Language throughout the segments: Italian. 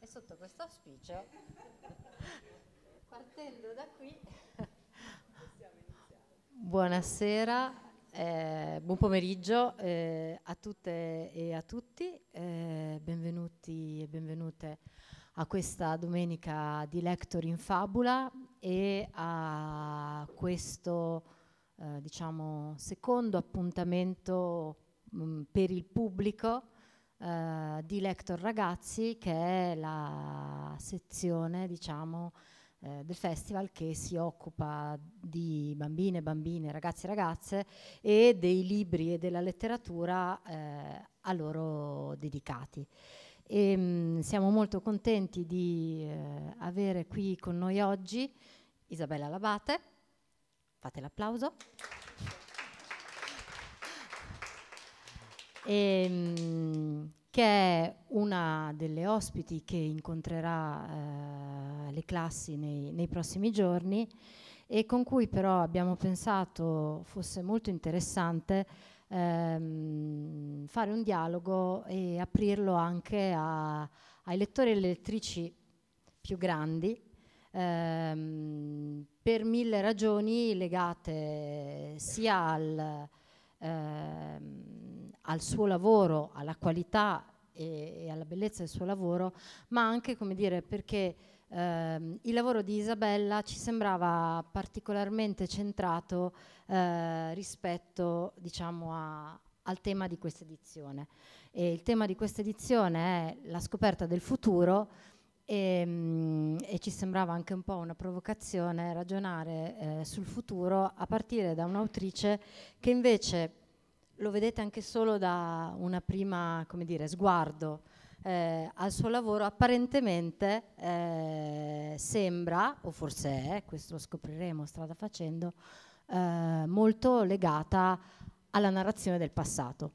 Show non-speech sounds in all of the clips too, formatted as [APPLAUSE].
e sotto questo auspicio, partendo da qui, buonasera, eh, buon pomeriggio eh, a tutte e a tutti, eh, benvenuti e benvenute a questa domenica di Lector in Fabula e a questo eh, diciamo, secondo appuntamento Mm, per il pubblico eh, di Lector Ragazzi, che è la sezione, diciamo, eh, del festival che si occupa di bambine, bambine, ragazzi e ragazze e dei libri e della letteratura eh, a loro dedicati. E, ehm, mh, siamo molto contenti di eh, avere qui con noi oggi Isabella Labate. Fate l'applauso. e, ehm, che è una delle ospiti che incontrerà eh, le classi nei, nei prossimi giorni e con cui però abbiamo pensato fosse molto interessante ehm, fare un dialogo e aprirlo anche a, ai lettori e alle lettrici più grandi ehm, per mille ragioni legate sia al, ehm, al suo lavoro, alla qualità e, e alla bellezza del suo lavoro, ma anche come dire, perché eh, il lavoro di Isabella ci sembrava particolarmente centrato eh, rispetto diciamo, a, al tema di questa edizione. E il tema di questa edizione è la scoperta del futuro e, ehm, mh, e ci sembrava anche un po' una provocazione ragionare eh, sul futuro a partire da un'autrice che invece lo vedete anche solo da una prima, dire, sguardo eh, al suo lavoro, apparentemente eh, sembra, o forse è, questo lo scopriremo strada facendo, eh, molto legata alla narrazione del passato.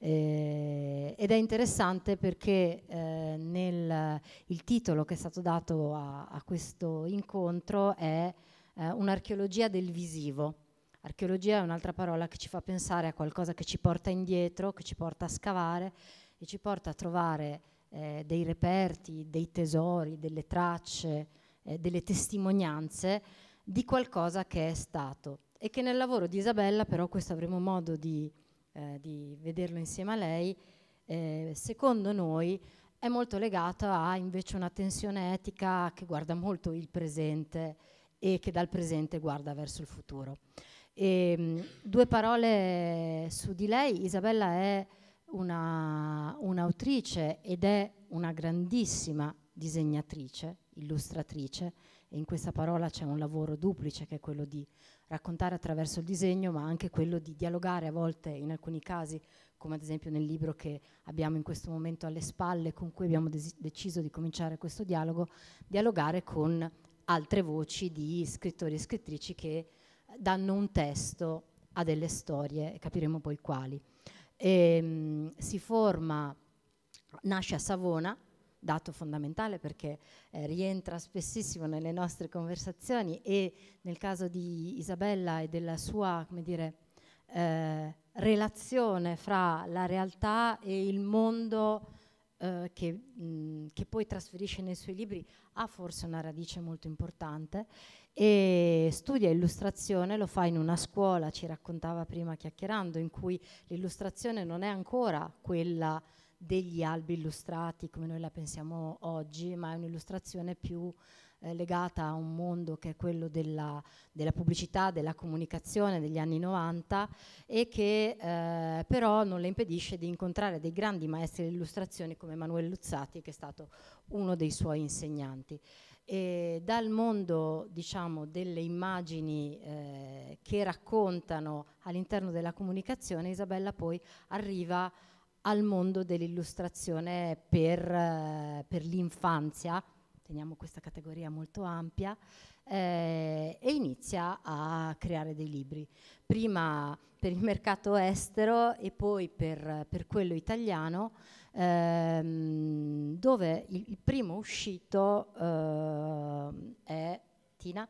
Eh, ed è interessante perché eh, nel, il titolo che è stato dato a, a questo incontro è eh, Un'archeologia del visivo Archeologia è un'altra parola che ci fa pensare a qualcosa che ci porta indietro, che ci porta a scavare e ci porta a trovare eh, dei reperti, dei tesori, delle tracce, eh, delle testimonianze di qualcosa che è stato. E che nel lavoro di Isabella, però questo avremo modo di, eh, di vederlo insieme a lei, eh, secondo noi è molto legato a invece una tensione etica che guarda molto il presente e che dal presente guarda verso il futuro. E, ehm, due parole su di lei. Isabella è una, un'autrice ed è una grandissima disegnatrice, illustratrice, e in questa parola c'è un lavoro duplice che è quello di raccontare attraverso il disegno, ma anche quello di dialogare a volte, in alcuni casi, come ad esempio nel libro che abbiamo in questo momento alle spalle, con cui abbiamo des- deciso di cominciare questo dialogo, dialogare con altre voci di scrittori e scrittrici che danno un testo a delle storie, capiremo poi quali. E, ehm, mh, si forma, nasce a Savona, dato fondamentale perché eh, rientra spessissimo nelle nostre conversazioni e nel caso di Isabella e della sua, come dire, eh, relazione fra la realtà e il mondo eh, che, mh, che, poi trasferisce nei suoi libri ha forse una radice molto importante e studia illustrazione, lo fa in una scuola, ci raccontava prima chiacchierando, in cui l'illustrazione non è ancora quella degli albi illustrati come noi la pensiamo oggi, ma è un'illustrazione più eh, legata a un mondo che è quello della, della, pubblicità, della comunicazione degli anni 90 e che eh, però non le impedisce di incontrare dei grandi maestri di illustrazione come Emanuele Luzzati che è stato uno dei suoi insegnanti eh, dal mondo diciamo, delle immagini eh, che raccontano all'interno della comunicazione, Isabella poi arriva al mondo dell'illustrazione per, eh, per l'infanzia, teniamo questa categoria molto ampia, eh, e inizia a creare dei libri, prima per il mercato estero e poi per, per quello italiano, ehm, dove il, il, primo uscito eh, è Tina,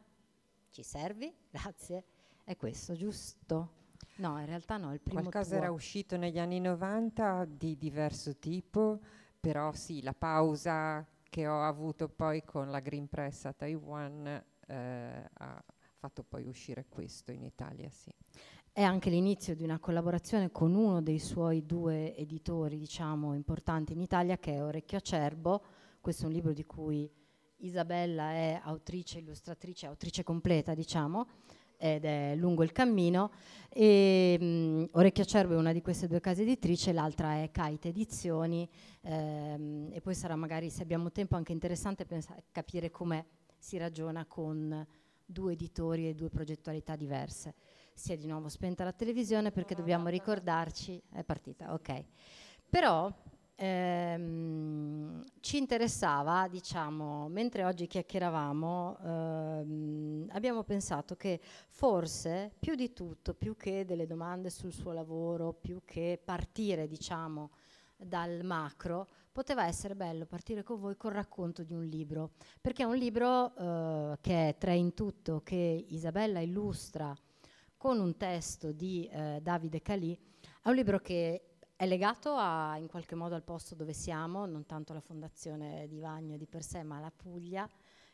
ci servi? [LAUGHS] Grazie. È questo, giusto? No, in realtà no, il primo Qualcosa tuo. era uscito negli anni 90 di diverso tipo, però sì, la pausa che ho avuto poi con la Green Press a Taiwan eh, ha fatto poi uscire questo in Italia, sì. È anche l'inizio di una collaborazione con uno dei suoi due editori, diciamo, importanti in Italia, che è Orecchio Acerbo. Questo è un libro di cui Isabella è autrice, illustratrice, autrice completa, diciamo, ed è lungo il cammino. E, mh, mm, Orecchio Acerbo è una di queste due case editrici, l'altra è Kite Edizioni. Ehm, e poi sarà magari, se abbiamo tempo, anche interessante capire come è si ragiona con due editori e due progettualità diverse. Si è di nuovo spenta la televisione perché ah, no, dobbiamo no, ricordarci, è partita, ok. Però ehm, ci interessava, diciamo, mentre oggi chiacchieravamo, ehm, abbiamo pensato che forse più di tutto, più che delle domande sul suo lavoro, più che partire, diciamo, dal macro, poteva essere bello partire con voi col racconto di un libro, perché è un libro eh, che è tre in tutto, che Isabella illustra con un testo di eh, Davide Calì, è un libro che è legato a, in qualche modo al posto dove siamo, non tanto alla fondazione di Vagno di per sé, ma alla Puglia,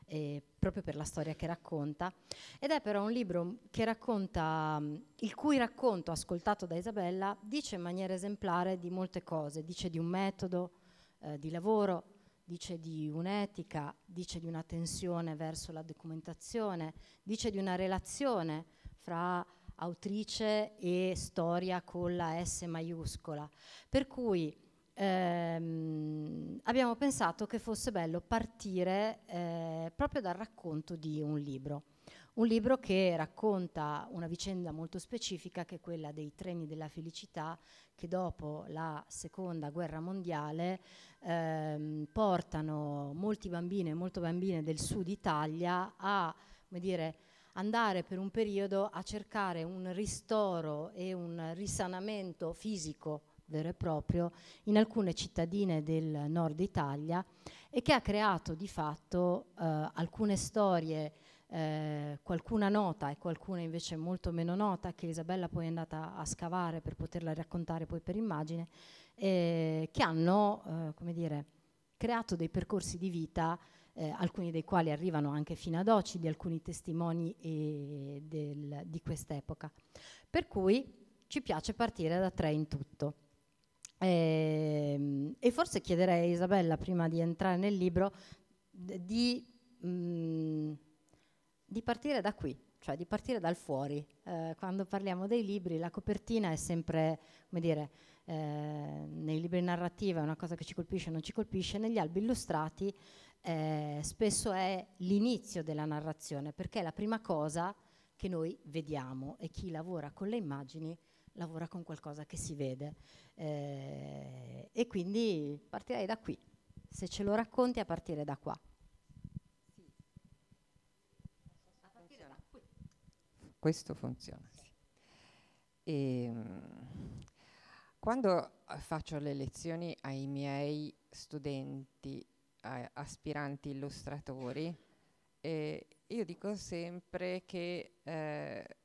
eh, proprio per la storia che racconta, ed è però un libro che racconta, mm, il cui racconto ascoltato da Isabella dice in maniera esemplare di molte cose, dice di un metodo eh, di lavoro, dice di un'etica, dice di una tensione verso la documentazione, dice di una relazione fra autrice e storia con la S maiuscola, per cui ehm, abbiamo pensato che fosse bello partire eh, proprio dal racconto di un libro. Un libro che racconta una vicenda molto specifica che è quella dei treni della felicità che dopo la seconda guerra mondiale ehm, portano molti bambini e molte bambine del sud Italia a dire, andare per un periodo a cercare un ristoro e un risanamento fisico vero e proprio in alcune cittadine del nord Italia e che ha creato di fatto eh, alcune storie, eh, qualcuna nota e qualcuna invece molto meno nota, che Isabella poi è andata a scavare per poterla raccontare poi per immagine, eh, che hanno, eh, come dire, creato dei percorsi di vita eh, alcuni dei quali arrivano anche fino ad oggi, di alcuni testimoni eh, del, di quest'epoca. Per cui ci piace partire da tre in tutto. E, ehm, e forse chiederei a Isabella, prima di entrare nel libro, di, mh, mm, di partire da qui, cioè di partire dal fuori. Eh, quando parliamo dei libri, la copertina è sempre, come dire, eh, nei libri narrativa è una cosa che ci colpisce o non ci colpisce, negli albi illustrati eh, spesso è l'inizio della narrazione, perché è la prima cosa che noi vediamo e chi lavora con le immagini lavora con qualcosa che si vede. Eh, e quindi partirei da qui, se ce lo racconti a partire da qua. Sì. A partire da qui. Questo funziona. Sì. E, ehm, quando faccio le lezioni ai miei studenti, eh, aspiranti illustratori, eh, io dico sempre che eh,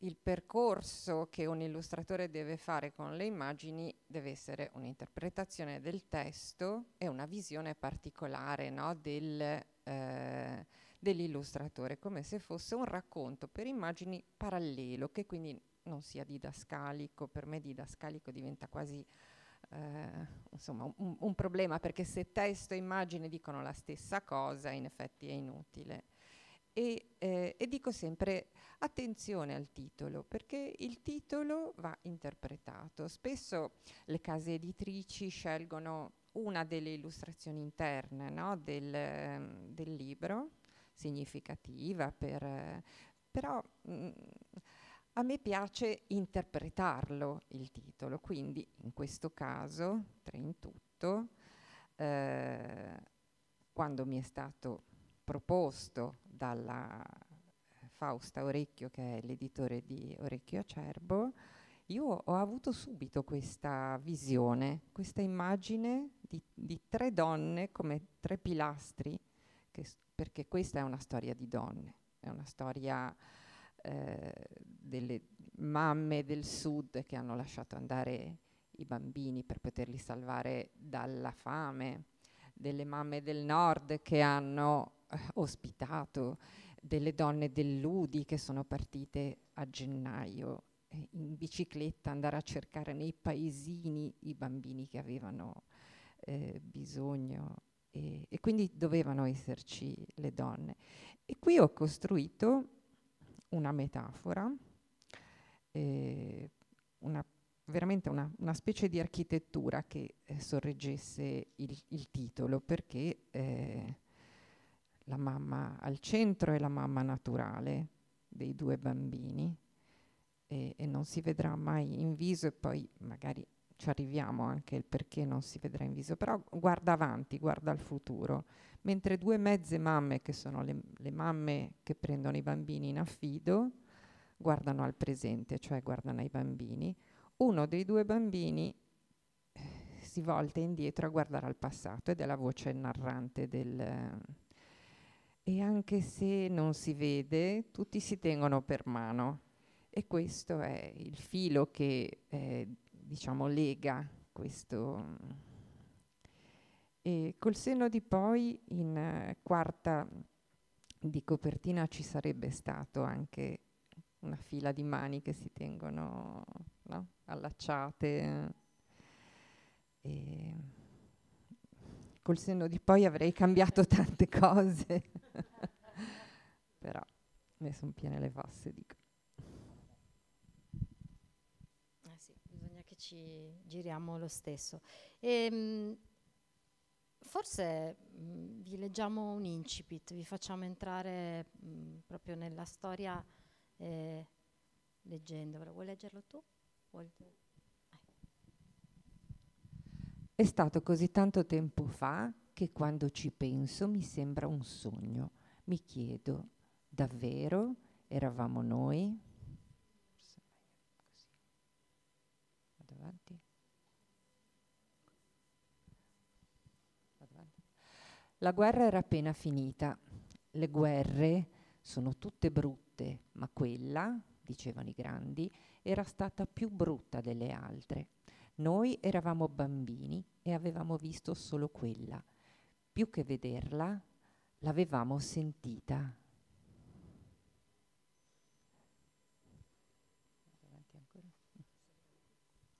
il percorso che un illustratore deve fare con le immagini deve essere un'interpretazione del testo e una visione particolare no, del, eh, dell'illustratore, come se fosse un racconto per immagini parallelo, che quindi non sia didascalico, per me didascalico diventa quasi eh, insomma, un, un problema, perché se testo e immagine dicono la stessa cosa, in effetti è inutile e, eh, e, dico sempre attenzione al titolo perché il titolo va interpretato. Spesso le case editrici scelgono una delle illustrazioni interne no, del, del, libro, significativa, per, però mh, mm, a me piace interpretarlo il titolo, quindi in questo caso, tre in tutto, eh, quando mi è stato proposto dalla eh, Fausta Orecchio, che è l'editore di Orecchio Acerbo, io ho avuto subito questa visione, questa immagine di, di tre donne come tre pilastri, perché questa è una storia di donne, è una storia eh, delle mamme del sud che hanno lasciato andare i bambini per poterli salvare dalla fame, delle mamme del nord che hanno eh, ospitato, delle donne dell'Udi che sono partite a gennaio eh, in bicicletta, andare a cercare nei paesini i bambini che avevano eh, bisogno e, e quindi dovevano esserci le donne. E qui ho costruito una metafora eh, una veramente una, una, specie di architettura che eh, sorreggesse il, il, titolo, perché eh, la mamma al centro è la mamma naturale dei due bambini e, e, non si vedrà mai in viso e poi magari ci arriviamo anche il perché non si vedrà in viso, però guarda avanti, guarda al futuro, mentre due mezze mamme, che sono le, le mamme che prendono i bambini in affido, guardano al presente, cioè guardano ai bambini, uno dei due bambini eh, si volta indietro a guardare al passato ed è la voce narrante del... E anche se non si vede, tutti si tengono per mano. E questo è il filo che, eh, diciamo, lega questo. E col senno di poi, in eh, quarta di copertina, ci sarebbe stato anche una fila di mani che si tengono no? allacciate. E col senno di poi avrei cambiato [LAUGHS] tante cose, [LAUGHS] però ne sono piene le fosse, dico. Ah sì, bisogna che ci giriamo lo stesso. E, ehm, forse mh, mm, vi leggiamo un incipit, vi facciamo entrare mh, mm, proprio nella storia eh, leggendovela. Vuoi leggerlo tu? È stato così tanto tempo fa che quando ci penso mi sembra un sogno. Mi chiedo, davvero eravamo noi? La guerra era appena finita. Le guerre sono tutte brutte, ma quella, dicevano i grandi, era stata più brutta delle altre. Noi eravamo bambini e avevamo visto solo quella. Più che vederla, l'avevamo sentita.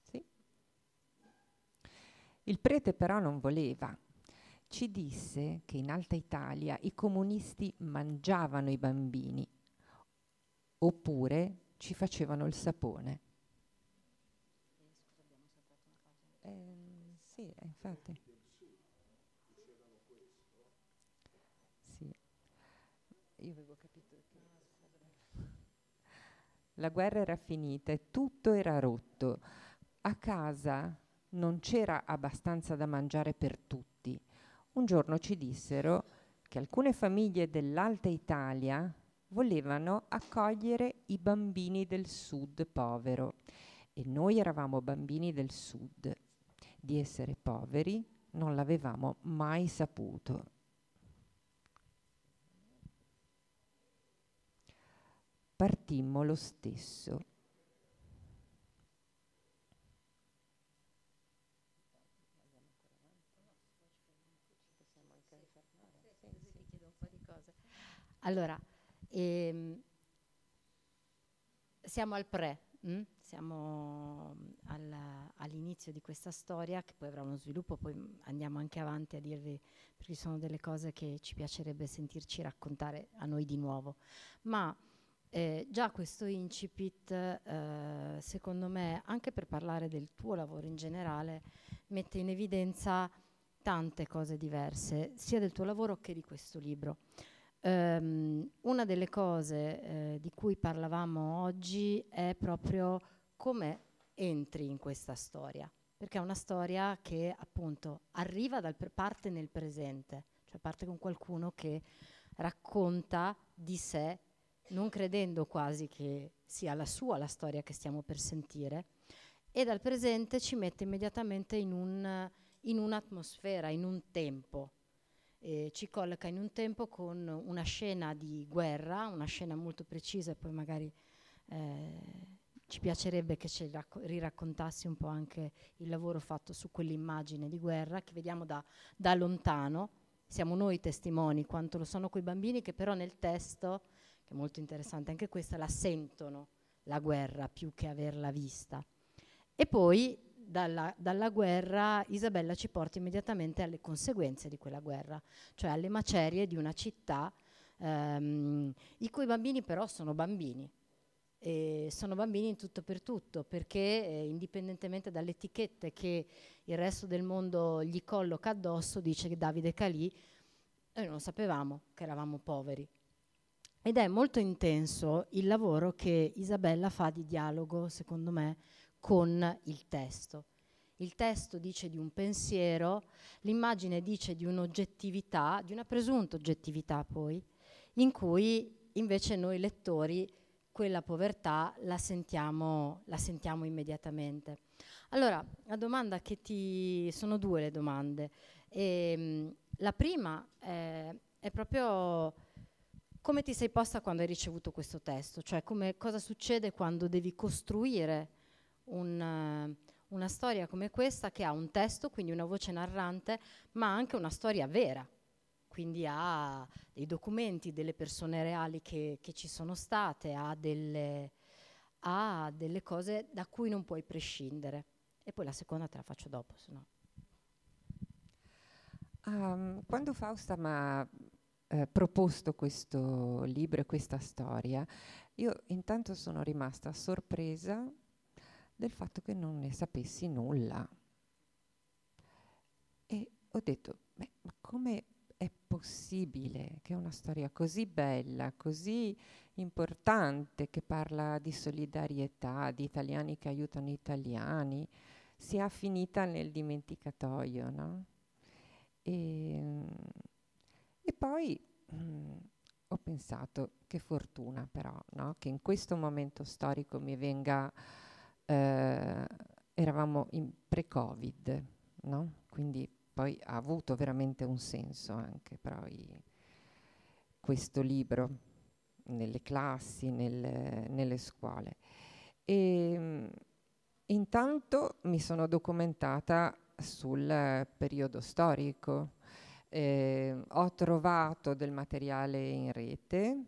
Sì. Il prete però non voleva. Ci disse che in Alta Italia i comunisti mangiavano i bambini oppure ci facevano il sapone. Eh, sì, eh, infatti. Sì. Io avevo capito che... La guerra era finita e tutto era rotto. A casa non c'era abbastanza da mangiare per tutti. Un giorno ci dissero che alcune famiglie dell'Alta Italia, volevano accogliere i bambini del sud povero e noi eravamo bambini del sud. Di essere poveri non l'avevamo mai saputo. Partimmo lo stesso. Allora, e ehm, siamo al pre, mh? Mm? siamo mm, all'inizio di questa storia che poi avrà uno sviluppo, poi mm, andiamo anche avanti a dirvi perché ci sono delle cose che ci piacerebbe sentirci raccontare a noi di nuovo. Ma eh, già questo incipit, eh, secondo me, anche per parlare del tuo lavoro in generale, mette in evidenza tante cose diverse, sia del tuo lavoro che di questo libro. Um, una delle cose eh, di cui parlavamo oggi è proprio come entri in questa storia, perché è una storia che appunto arriva dal parte nel presente, cioè parte con qualcuno che racconta di sé, non credendo quasi che sia la sua la storia che stiamo per sentire, e dal presente ci mette immediatamente in, un, in un'atmosfera, in un tempo eh, ci colloca in un tempo con una scena di guerra, una scena molto precisa, poi magari eh, ci piacerebbe che ci racco- riraccontassi un po' anche il lavoro fatto su quell'immagine di guerra che vediamo da, da lontano, siamo noi testimoni quanto lo sono quei bambini che però nel testo, che è molto interessante anche questa, la sentono la guerra più che averla vista. E poi dalla, dalla, guerra Isabella ci porta immediatamente alle conseguenze di quella guerra, cioè alle macerie di una città ehm, i cui bambini però sono bambini. E sono bambini in tutto per tutto perché eh, indipendentemente dalle etichette che il resto del mondo gli colloca addosso dice che Davide Calì noi non sapevamo che eravamo poveri ed è molto intenso il lavoro che Isabella fa di dialogo secondo me con il testo. Il testo dice di un pensiero, l'immagine dice di un'oggettività, di una presunta oggettività poi, in cui invece noi lettori quella povertà la sentiamo, la sentiamo immediatamente. Allora, la domanda che ti... sono due le domande. E, ehm, la prima è, è proprio come ti sei posta quando hai ricevuto questo testo, cioè come, cosa succede quando devi costruire un, una storia come questa che ha un testo, quindi una voce narrante, ma anche una storia vera, quindi ha dei documenti delle persone reali che, che ci sono state, ha delle, ha delle cose da cui non puoi prescindere. E poi la seconda te la faccio dopo, se no. Um, quando Fausta mi ha eh, proposto questo libro e questa storia, io intanto sono rimasta sorpresa del fatto che non ne sapessi nulla. E ho detto, beh, ma come è possibile che una storia così bella, così importante, che parla di solidarietà, di italiani che aiutano italiani, sia finita nel dimenticatoio, no? E, e poi mh, mm, ho pensato, che fortuna però, no? Che in questo momento storico mi venga eh, eravamo in pre-Covid, no? quindi poi ha avuto veramente un senso anche però i, questo libro nelle classi, nel, nelle scuole. E, ehm, mh, intanto mi sono documentata sul periodo storico, eh, ho trovato del materiale in rete,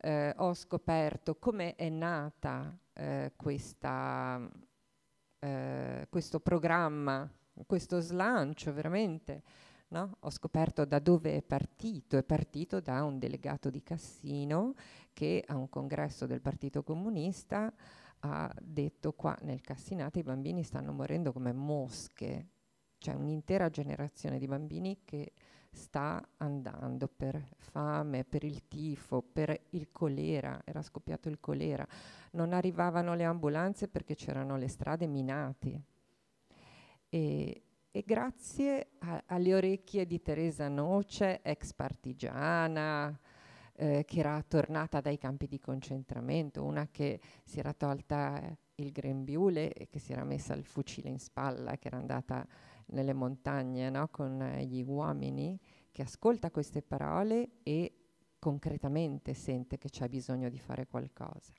eh, ho scoperto come è nata eh, questa, eh, questo programma, questo slancio veramente. No? Ho scoperto da dove è partito, è partito da un delegato di Cassino che a un congresso del Partito Comunista ha detto qua nel Cassinate i bambini stanno morendo come mosche, c'è cioè, un'intera generazione di bambini che sta andando per fame, per il tifo, per il colera, era scoppiato il colera, non arrivavano le ambulanze perché c'erano le strade minate. E, e grazie a, alle orecchie di Teresa Noce, ex partigiana, eh, che era tornata dai campi di concentramento, una che si era tolta il grembiule e che si era messa il fucile in spalla, che era andata nelle montagne no? con eh, gli uomini, che ascolta queste parole e concretamente sente che c'è bisogno di fare qualcosa.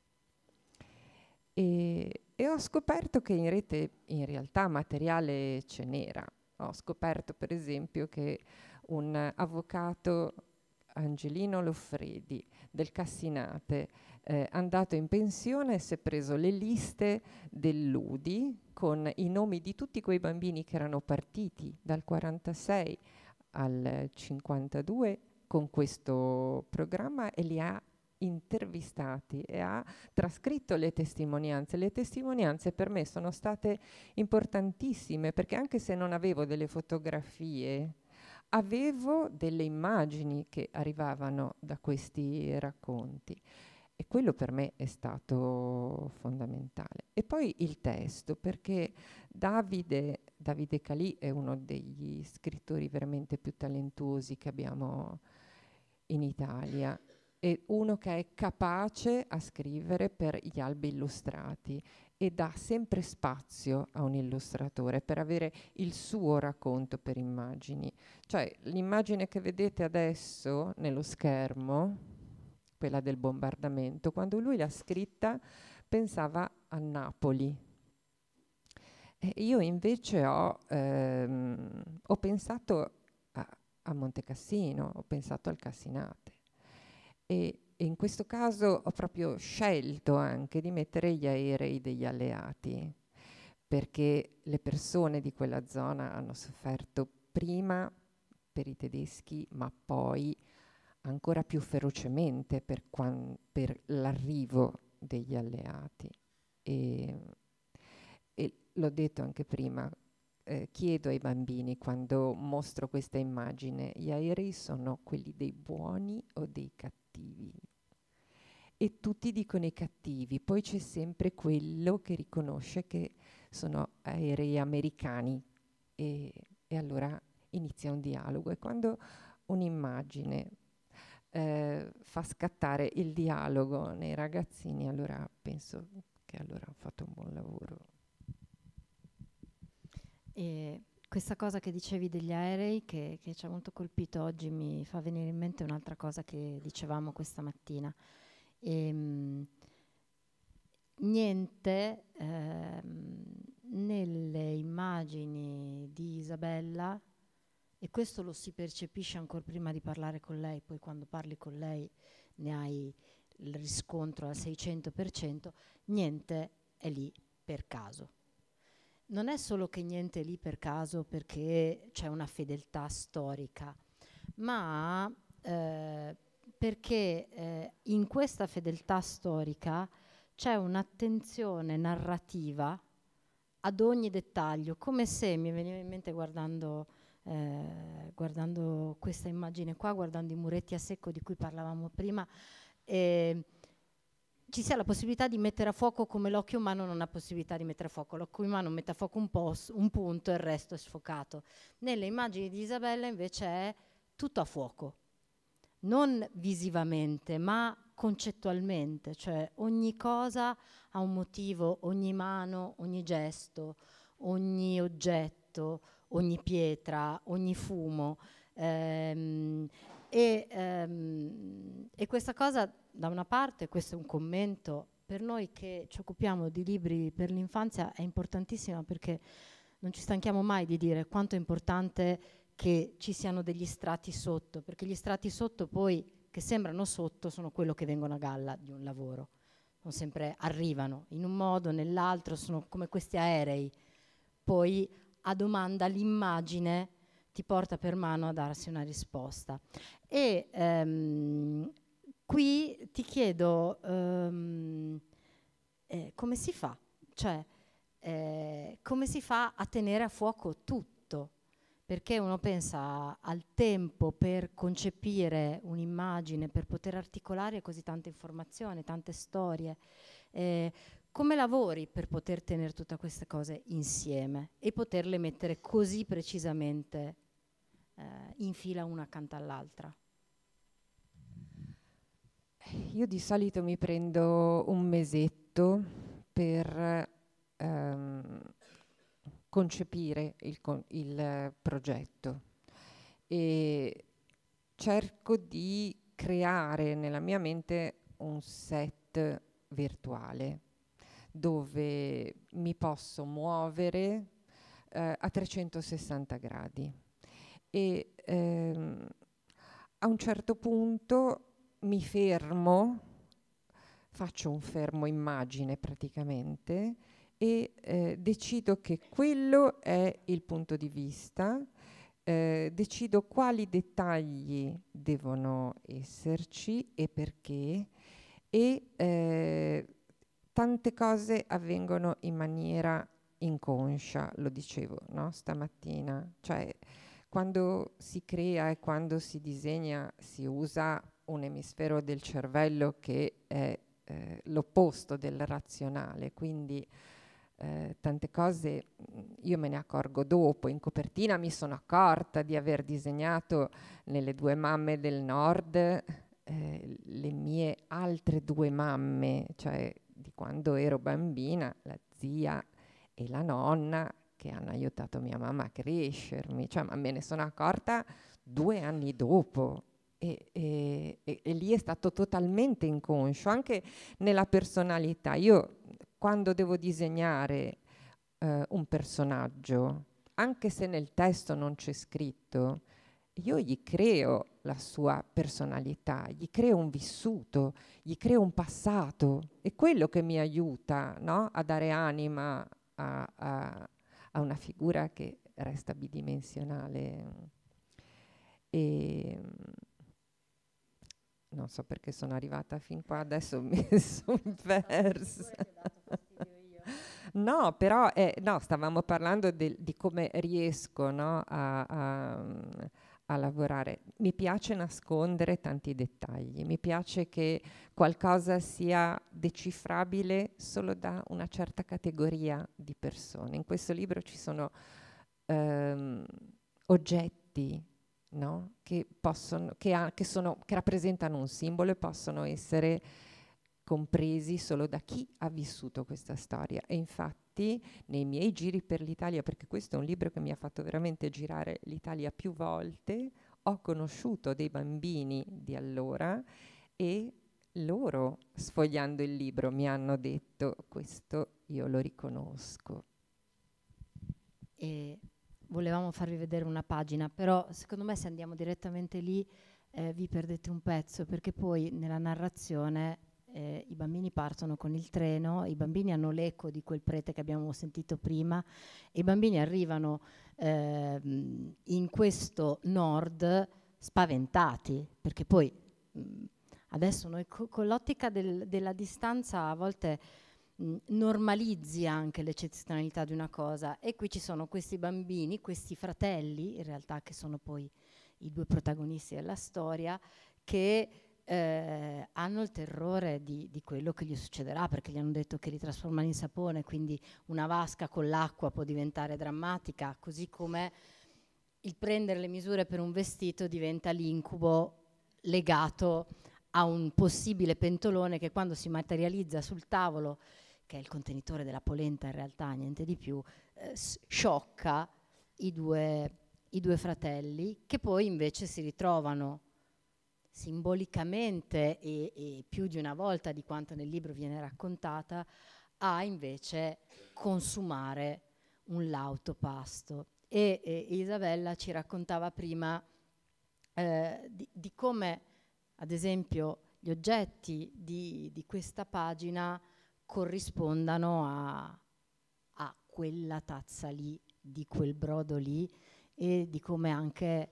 E, e ho scoperto che in rete in realtà materiale ce n'era. Ho scoperto per esempio che un avvocato Angelino Loffredi del Cassinate, eh, andato in pensione, si è preso le liste dell'Udi, con i nomi di tutti quei bambini che erano partiti dal 46 al 52 con questo programma e li ha intervistati e ha trascritto le testimonianze. Le testimonianze per me sono state importantissime perché anche se non avevo delle fotografie, avevo delle immagini che arrivavano da questi racconti e quello per me è stato fondamentale. E poi il testo, perché Davide, Davide Calì è uno degli scrittori veramente più talentuosi che abbiamo in Italia è uno che è capace a scrivere per gli albi illustrati e dà sempre spazio a un illustratore per avere il suo racconto per immagini. Cioè l'immagine che vedete adesso nello schermo, quella del bombardamento, quando lui l'ha scritta pensava a Napoli. E io invece ho, ehm, ho pensato a, a Cassino, ho pensato al Cassinate. E, e in questo caso ho proprio scelto anche di mettere gli aerei degli alleati, perché le persone di quella zona hanno sofferto prima per i tedeschi, ma poi ancora più ferocemente per, per l'arrivo degli alleati e, e l'ho detto anche prima, eh, chiedo ai bambini quando mostro questa immagine, gli aerei sono quelli dei buoni o dei cattivi? E tutti dicono i cattivi, poi c'è sempre quello che riconosce che sono aerei americani e, e allora inizia un dialogo. E quando un'immagine eh, fa scattare il dialogo nei ragazzini, allora penso che allora ho fatto un buon lavoro. E questa cosa che dicevi degli aerei, che, che, ci ha molto colpito oggi, mi fa venire in mente un'altra cosa che dicevamo questa mattina. Ehm, niente ehm, nelle immagini di Isabella, e questo lo si percepisce ancora prima di parlare con lei, poi quando parli con lei ne hai il riscontro al 600%, niente è lì per caso. Non è solo che niente è lì per caso perché c'è una fedeltà storica, ma eh, perché eh, in questa fedeltà storica c'è un'attenzione narrativa ad ogni dettaglio, come se mi veniva in mente guardando, eh, guardando questa immagine qua, guardando i muretti a secco di cui parlavamo prima, eh, ci sia la possibilità di mettere a fuoco come l'occhio umano non ha possibilità di mettere a fuoco, l'occhio umano mette a fuoco un, post, un punto e il resto è sfocato. Nelle immagini di Isabella invece è tutto a fuoco, non visivamente ma concettualmente, cioè ogni cosa ha un motivo, ogni mano, ogni gesto, ogni oggetto, ogni pietra, ogni fumo. Ehm, e, ehm, e, questa cosa da una parte, questo è un commento, per noi che ci occupiamo di libri per l'infanzia è importantissimo perché non ci stanchiamo mai di dire quanto è importante che ci siano degli strati sotto, perché gli strati sotto poi che sembrano sotto sono quello che vengono a galla di un lavoro. Non sempre arrivano in un modo o nell'altro, sono come questi aerei. Poi a domanda l'immagine ti porta per mano a darsi una risposta. E ehm, qui ti chiedo um, eh, come si fa, cioè eh, come si fa a tenere a fuoco tutto, perché uno pensa al tempo per concepire un'immagine, per poter articolare così tante informazioni, tante storie. Eh, come lavori per poter tenere tutte queste cose insieme e poterle mettere così precisamente eh, in fila una accanto all'altra? Io di solito mi prendo un mesetto per ehm, concepire il, il progetto e cerco di creare nella mia mente un set virtuale dove mi posso muovere eh, a 360 gradi e ehm, a un certo punto mi fermo, faccio un fermo immagine praticamente e eh, decido che quello è il punto di vista, eh, decido quali dettagli devono esserci e perché e eh, tante cose avvengono in maniera inconscia, lo dicevo no? stamattina, cioè quando si crea e quando si disegna si usa un emisfero del cervello che è eh, l'opposto del razionale, quindi eh, tante cose mm, io me ne accorgo dopo. In copertina mi sono accorta di aver disegnato nelle due mamme del nord eh, le mie altre due mamme, cioè di quando ero bambina, la zia e la nonna che hanno aiutato mia mamma a crescermi, cioè ma me ne sono accorta due anni dopo e, e, e, lì è stato totalmente inconscio, anche nella personalità. Io quando devo disegnare eh, un personaggio, anche se nel testo non c'è scritto, io gli creo la sua personalità, gli creo un vissuto, gli creo un passato. È quello che mi aiuta no? a dare anima a, a, a, una figura che resta bidimensionale. E, ehm, non so perché sono arrivata fin qua, adesso [LAUGHS] mi sono persa. [LAUGHS] No, però eh, no, stavamo parlando de, di come riesco no, a, a, a, lavorare. Mi piace nascondere tanti dettagli, mi piace che qualcosa sia decifrabile solo da una certa categoria di persone. In questo libro ci sono ehm, oggetti, no? che, possono, che, ha, che, sono, che rappresentano un simbolo e possono essere compresi solo da chi ha vissuto questa storia. E infatti nei miei giri per l'Italia, perché questo è un libro che mi ha fatto veramente girare l'Italia più volte, ho conosciuto dei bambini di allora e loro, sfogliando il libro, mi hanno detto questo io lo riconosco. E volevamo farvi vedere una pagina, però secondo me se andiamo direttamente lì eh, vi perdete un pezzo, perché poi nella narrazione eh, i bambini partono con il treno, i bambini hanno l'eco di quel prete che abbiamo sentito prima, e i bambini arrivano eh, in questo nord spaventati, perché poi mh, mm, adesso noi co- con l'ottica del, della distanza a volte Mm, normalizzi anche l'eccezionalità di una cosa. E qui ci sono questi bambini, questi fratelli, in realtà che sono poi i due protagonisti della storia, che eh, hanno il terrore di, di, quello che gli succederà perché gli hanno detto che li trasformano in sapone, quindi una vasca con l'acqua può diventare drammatica, così come il prendere le misure per un vestito diventa l'incubo legato a un possibile pentolone che quando si materializza sul tavolo che è il contenitore della polenta in realtà, niente di più, eh, sciocca i due, i due fratelli che poi invece si ritrovano simbolicamente e, e, più di una volta di quanto nel libro viene raccontata, a invece consumare un lauto pasto. E, e Isabella ci raccontava prima eh, di, di, come, ad esempio, gli oggetti di, di questa pagina corrispondano a, a quella tazza lì, di quel brodo lì e di come anche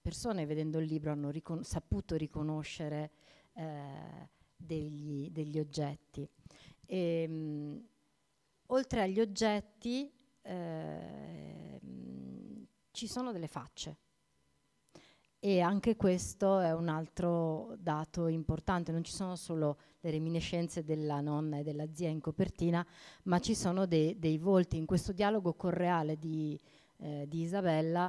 persone vedendo il libro hanno ricon saputo riconoscere eh, degli, degli, oggetti. E, ehm, mh, oltre agli oggetti eh, mh, ci sono delle facce e anche questo è un altro dato importante, non ci sono solo le reminiscenze della nonna e della zia in copertina, ma ci sono de dei volti in questo dialogo correale di, eh, di Isabella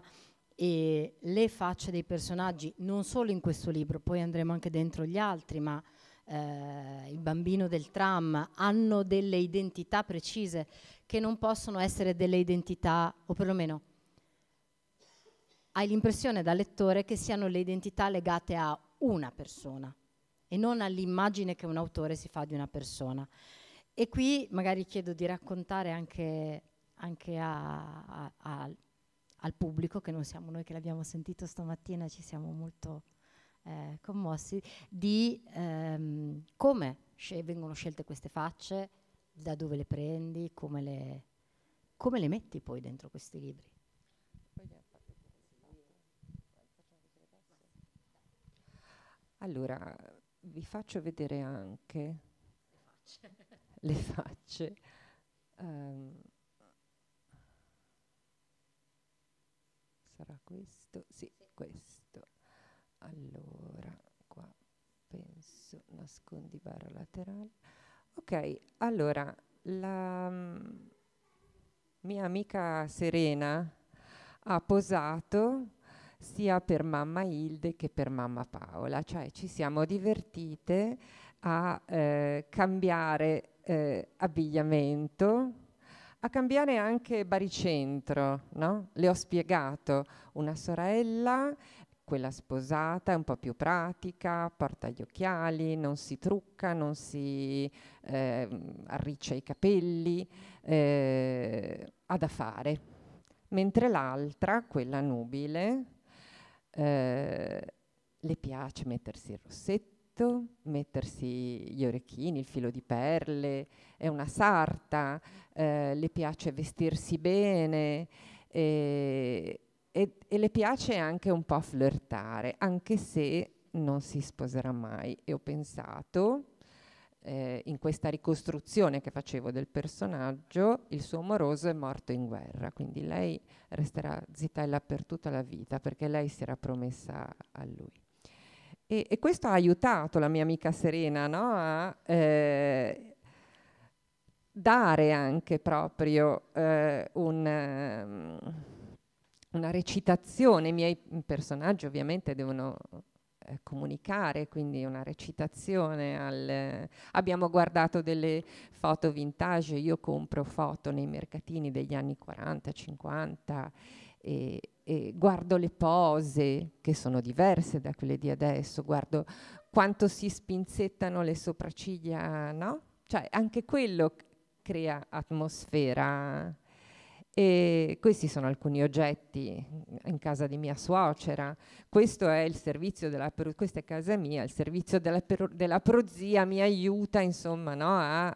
e le facce dei personaggi, non solo in questo libro, poi andremo anche dentro gli altri, ma eh, il bambino del tram hanno delle identità precise che non possono essere delle identità, o perlomeno hai l'impressione da lettore che siano le identità legate a una persona e non all'immagine che un autore si fa di una persona. E qui magari chiedo di raccontare anche, anche a, a, a, al pubblico, che non siamo noi che l'abbiamo sentito stamattina, ci siamo molto eh, commossi, di ehm, come vengono scelte queste facce, da dove le prendi, come le, come le metti poi dentro questi libri. Allora, vi faccio vedere anche le facce. Um, sarà questo? Sì, sì, questo. Allora, qua penso nascondi barra laterale. Ok, allora, la mm, mia amica Serena ha posato sia per mamma Hilde che per mamma Paola, cioè ci siamo divertite a eh, cambiare eh, abbigliamento, a cambiare anche baricentro, no? Le ho spiegato una sorella, quella sposata, è un po' più pratica, porta gli occhiali, non si trucca, non si eh, arriccia i capelli, eh, ha da fare. Mentre l'altra, quella nubile, eh, le piace mettersi il rossetto, mettersi gli orecchini, il filo di perle, è una sarta, eh, le piace vestirsi bene e, eh, e, e le piace anche un po' flirtare, anche se non si sposerà mai. E ho pensato, eh, in questa ricostruzione che facevo del personaggio, il suo amoroso è morto in guerra, quindi lei resterà zitella per tutta la vita perché lei si era promessa a lui. E, e questo ha aiutato la mia amica Serena no? a eh, dare anche proprio eh, un, um, una recitazione. I miei personaggi ovviamente devono eh, comunicare, quindi una recitazione. Al, eh, abbiamo guardato delle foto vintage, io compro foto nei mercatini degli anni 40, 50 e, e guardo le pose che sono diverse da quelle di adesso, guardo quanto si spinzettano le sopracciglia, no? Cioè anche quello crea atmosfera e questi sono alcuni oggetti in casa di mia suocera. Questo è il servizio della per, questa è casa mia, il servizio della, per, della prozia mi aiuta insomma no, a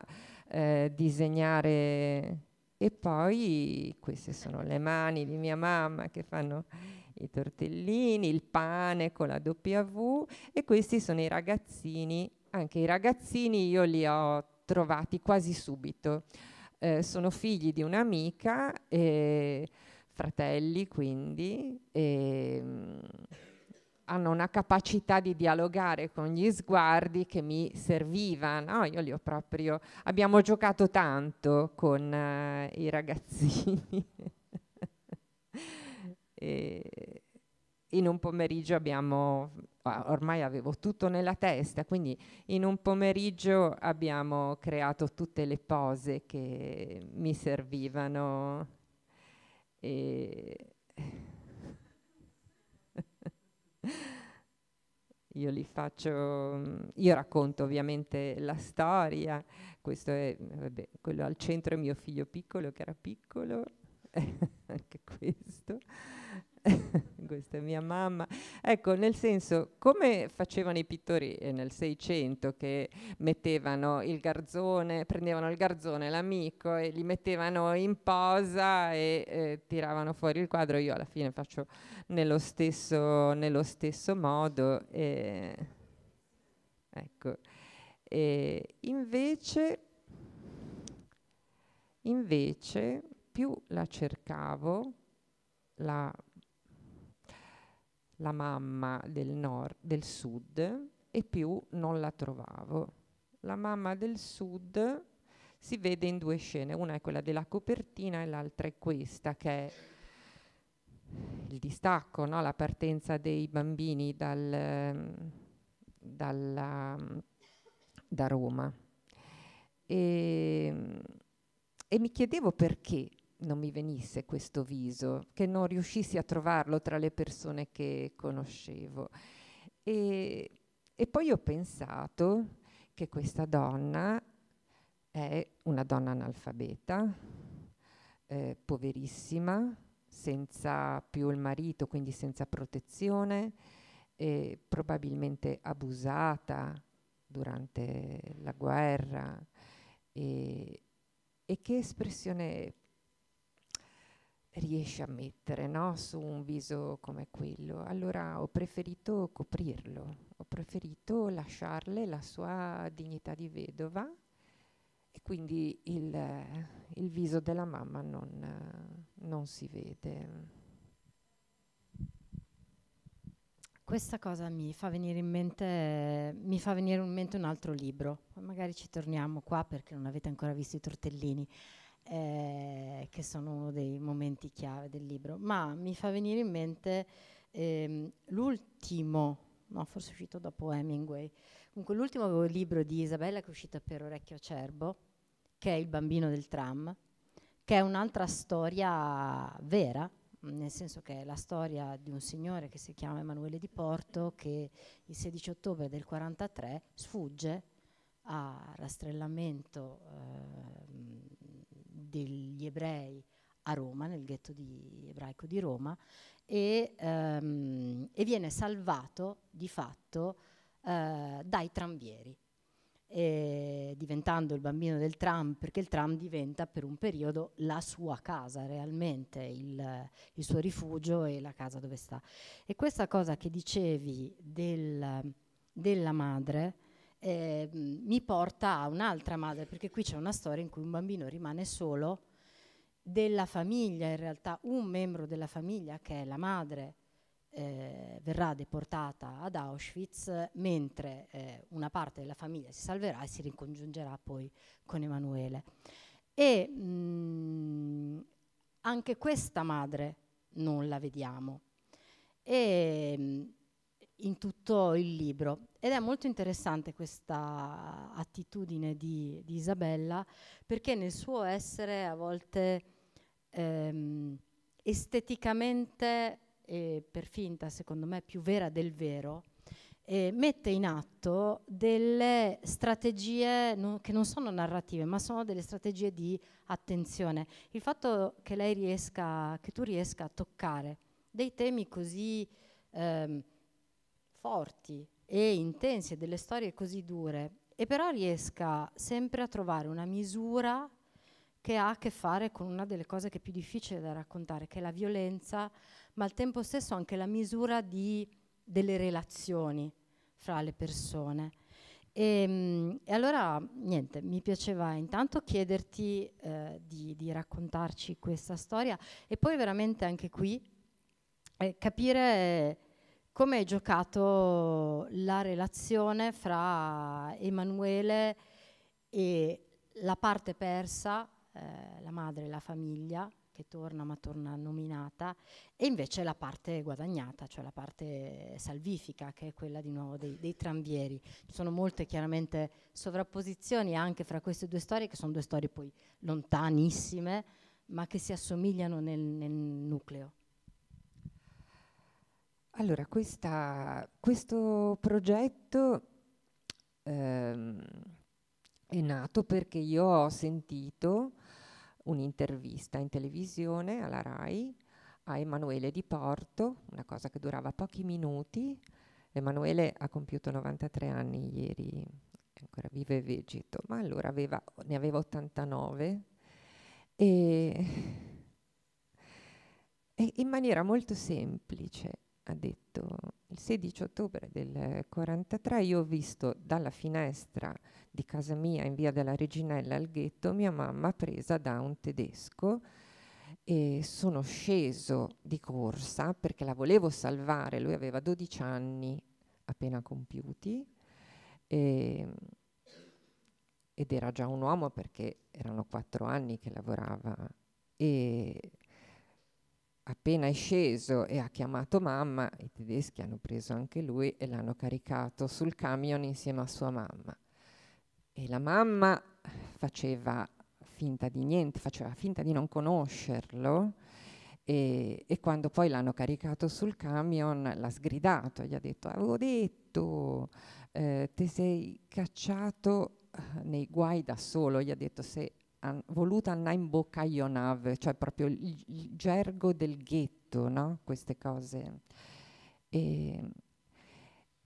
eh, disegnare. E poi queste sono le mani di mia mamma che fanno i tortellini, il pane con la W e questi sono i ragazzini. Anche i ragazzini io li ho trovati quasi subito eh, sono figli di un'amica, eh, fratelli quindi, e ehm, hanno una capacità di dialogare con gli sguardi che mi serviva, no? Io li ho proprio... Abbiamo giocato tanto con eh, i ragazzini. [LAUGHS] in un pomeriggio abbiamo ormai avevo tutto nella testa, quindi in un pomeriggio abbiamo creato tutte le pose che mi servivano. E [LAUGHS] io li faccio, io racconto ovviamente la storia, questo è, vabbè, quello al centro è mio figlio piccolo che era piccolo, [LAUGHS] anche questo. [LAUGHS] questa è mia mamma, ecco nel senso come facevano i pittori eh, nel Seicento che mettevano il garzone, prendevano il garzone, l'amico e li mettevano in posa e eh, tiravano fuori il quadro, io alla fine faccio nello stesso, nello stesso modo. E, ecco. E invece, invece più la cercavo, la la mamma del, nord, del sud e più non la trovavo. La mamma del sud si vede in due scene, una è quella della copertina e l'altra è questa che è il distacco, no? la partenza dei bambini dal, dalla, da Roma. E, ehm, e mi chiedevo perché non mi venisse questo viso, che non riuscissi a trovarlo tra le persone che conoscevo. E, e poi ho pensato che questa donna è una donna analfabeta, eh, poverissima, senza più il marito, quindi senza protezione, eh, probabilmente abusata durante la guerra. Eh, e che espressione riesce a mettere no? su un viso come quello. Allora ho preferito coprirlo, ho preferito lasciarle la sua dignità di vedova e quindi il, il viso della mamma non, non si vede. Questa cosa mi fa, venire in mente, mi fa venire in mente un altro libro, magari ci torniamo qua perché non avete ancora visto i tortellini eh, che sono uno dei momenti chiave del libro, ma mi fa venire in mente ehm, l'ultimo, no, forse è uscito dopo Hemingway, comunque l'ultimo libro di Isabella che è uscito per Orecchio Acerbo, che è Il bambino del tram, che è un'altra storia vera, nel senso che è la storia di un signore che si chiama Emanuele di Porto che il 16 ottobre del 43 sfugge a rastrellamento eh, degli ebrei a Roma, nel ghetto di, ebraico di Roma, e, ehm, e viene salvato di fatto eh, dai tramvieri, eh, diventando il bambino del tram, perché il tram diventa per un periodo la sua casa realmente, il, il suo rifugio e la casa dove sta. E questa cosa che dicevi del, della madre, eh, mi porta a un'altra madre, perché qui c'è una storia in cui un bambino rimane solo della famiglia, in realtà un membro della famiglia che è la madre eh, verrà deportata ad Auschwitz, mentre eh, una parte della famiglia si salverà e si ricongiungerà poi con Emanuele. E mh, mm, anche questa madre non la vediamo. E, mh, mm, in tutto il libro. Ed è molto interessante questa attitudine di, di Isabella perché nel suo essere a volte ehm, esteticamente e per finta, secondo me, più vera del vero, eh, mette in atto delle strategie non, che non sono narrative, ma sono delle strategie di attenzione. Il fatto che lei riesca, che tu riesca a toccare dei temi così... Ehm, forti e intense, delle storie così dure, e però riesca sempre a trovare una misura che ha a che fare con una delle cose che è più difficile da raccontare, che è la violenza, ma al tempo stesso anche la misura di, delle relazioni fra le persone. E, ehm, e, allora, niente, mi piaceva intanto chiederti eh, di, di, raccontarci questa storia e poi veramente anche qui eh, capire come è giocato la relazione fra Emanuele e la parte persa, eh, la madre, e la famiglia, che torna ma torna nominata, e invece la parte guadagnata, cioè la parte salvifica, che è quella di nuovo dei, dei tranvieri. Ci sono molte chiaramente sovrapposizioni anche fra queste due storie, che sono due storie poi lontanissime, ma che si assomigliano nel, nel nucleo. Allora, questa, questo progetto ehm, è nato perché io ho sentito un'intervista in televisione alla RAI a Emanuele Di Porto, una cosa che durava pochi minuti. Emanuele ha compiuto 93 anni ieri, ancora vivo e vegeto, ma allora aveva, ne aveva 89 e, e in maniera molto semplice ha detto il 16 ottobre del 43 io ho visto dalla finestra di casa mia in via della Reginella al ghetto mia mamma presa da un tedesco e sono sceso di corsa perché la volevo salvare, lui aveva 12 anni appena compiuti e, ehm, ed era già un uomo perché erano quattro anni che lavorava e appena è sceso e ha chiamato mamma, i tedeschi hanno preso anche lui e l'hanno caricato sul camion insieme a sua mamma. E la mamma faceva finta di niente, faceva finta di non conoscerlo e, e quando poi l'hanno caricato sul camion l'ha sgridato, gli ha detto avevo detto, eh, te sei cacciato eh, nei guai da solo, gli ha detto se an, voluta Naimbokayonav, cioè proprio il, il, gergo del ghetto, no? queste cose. E,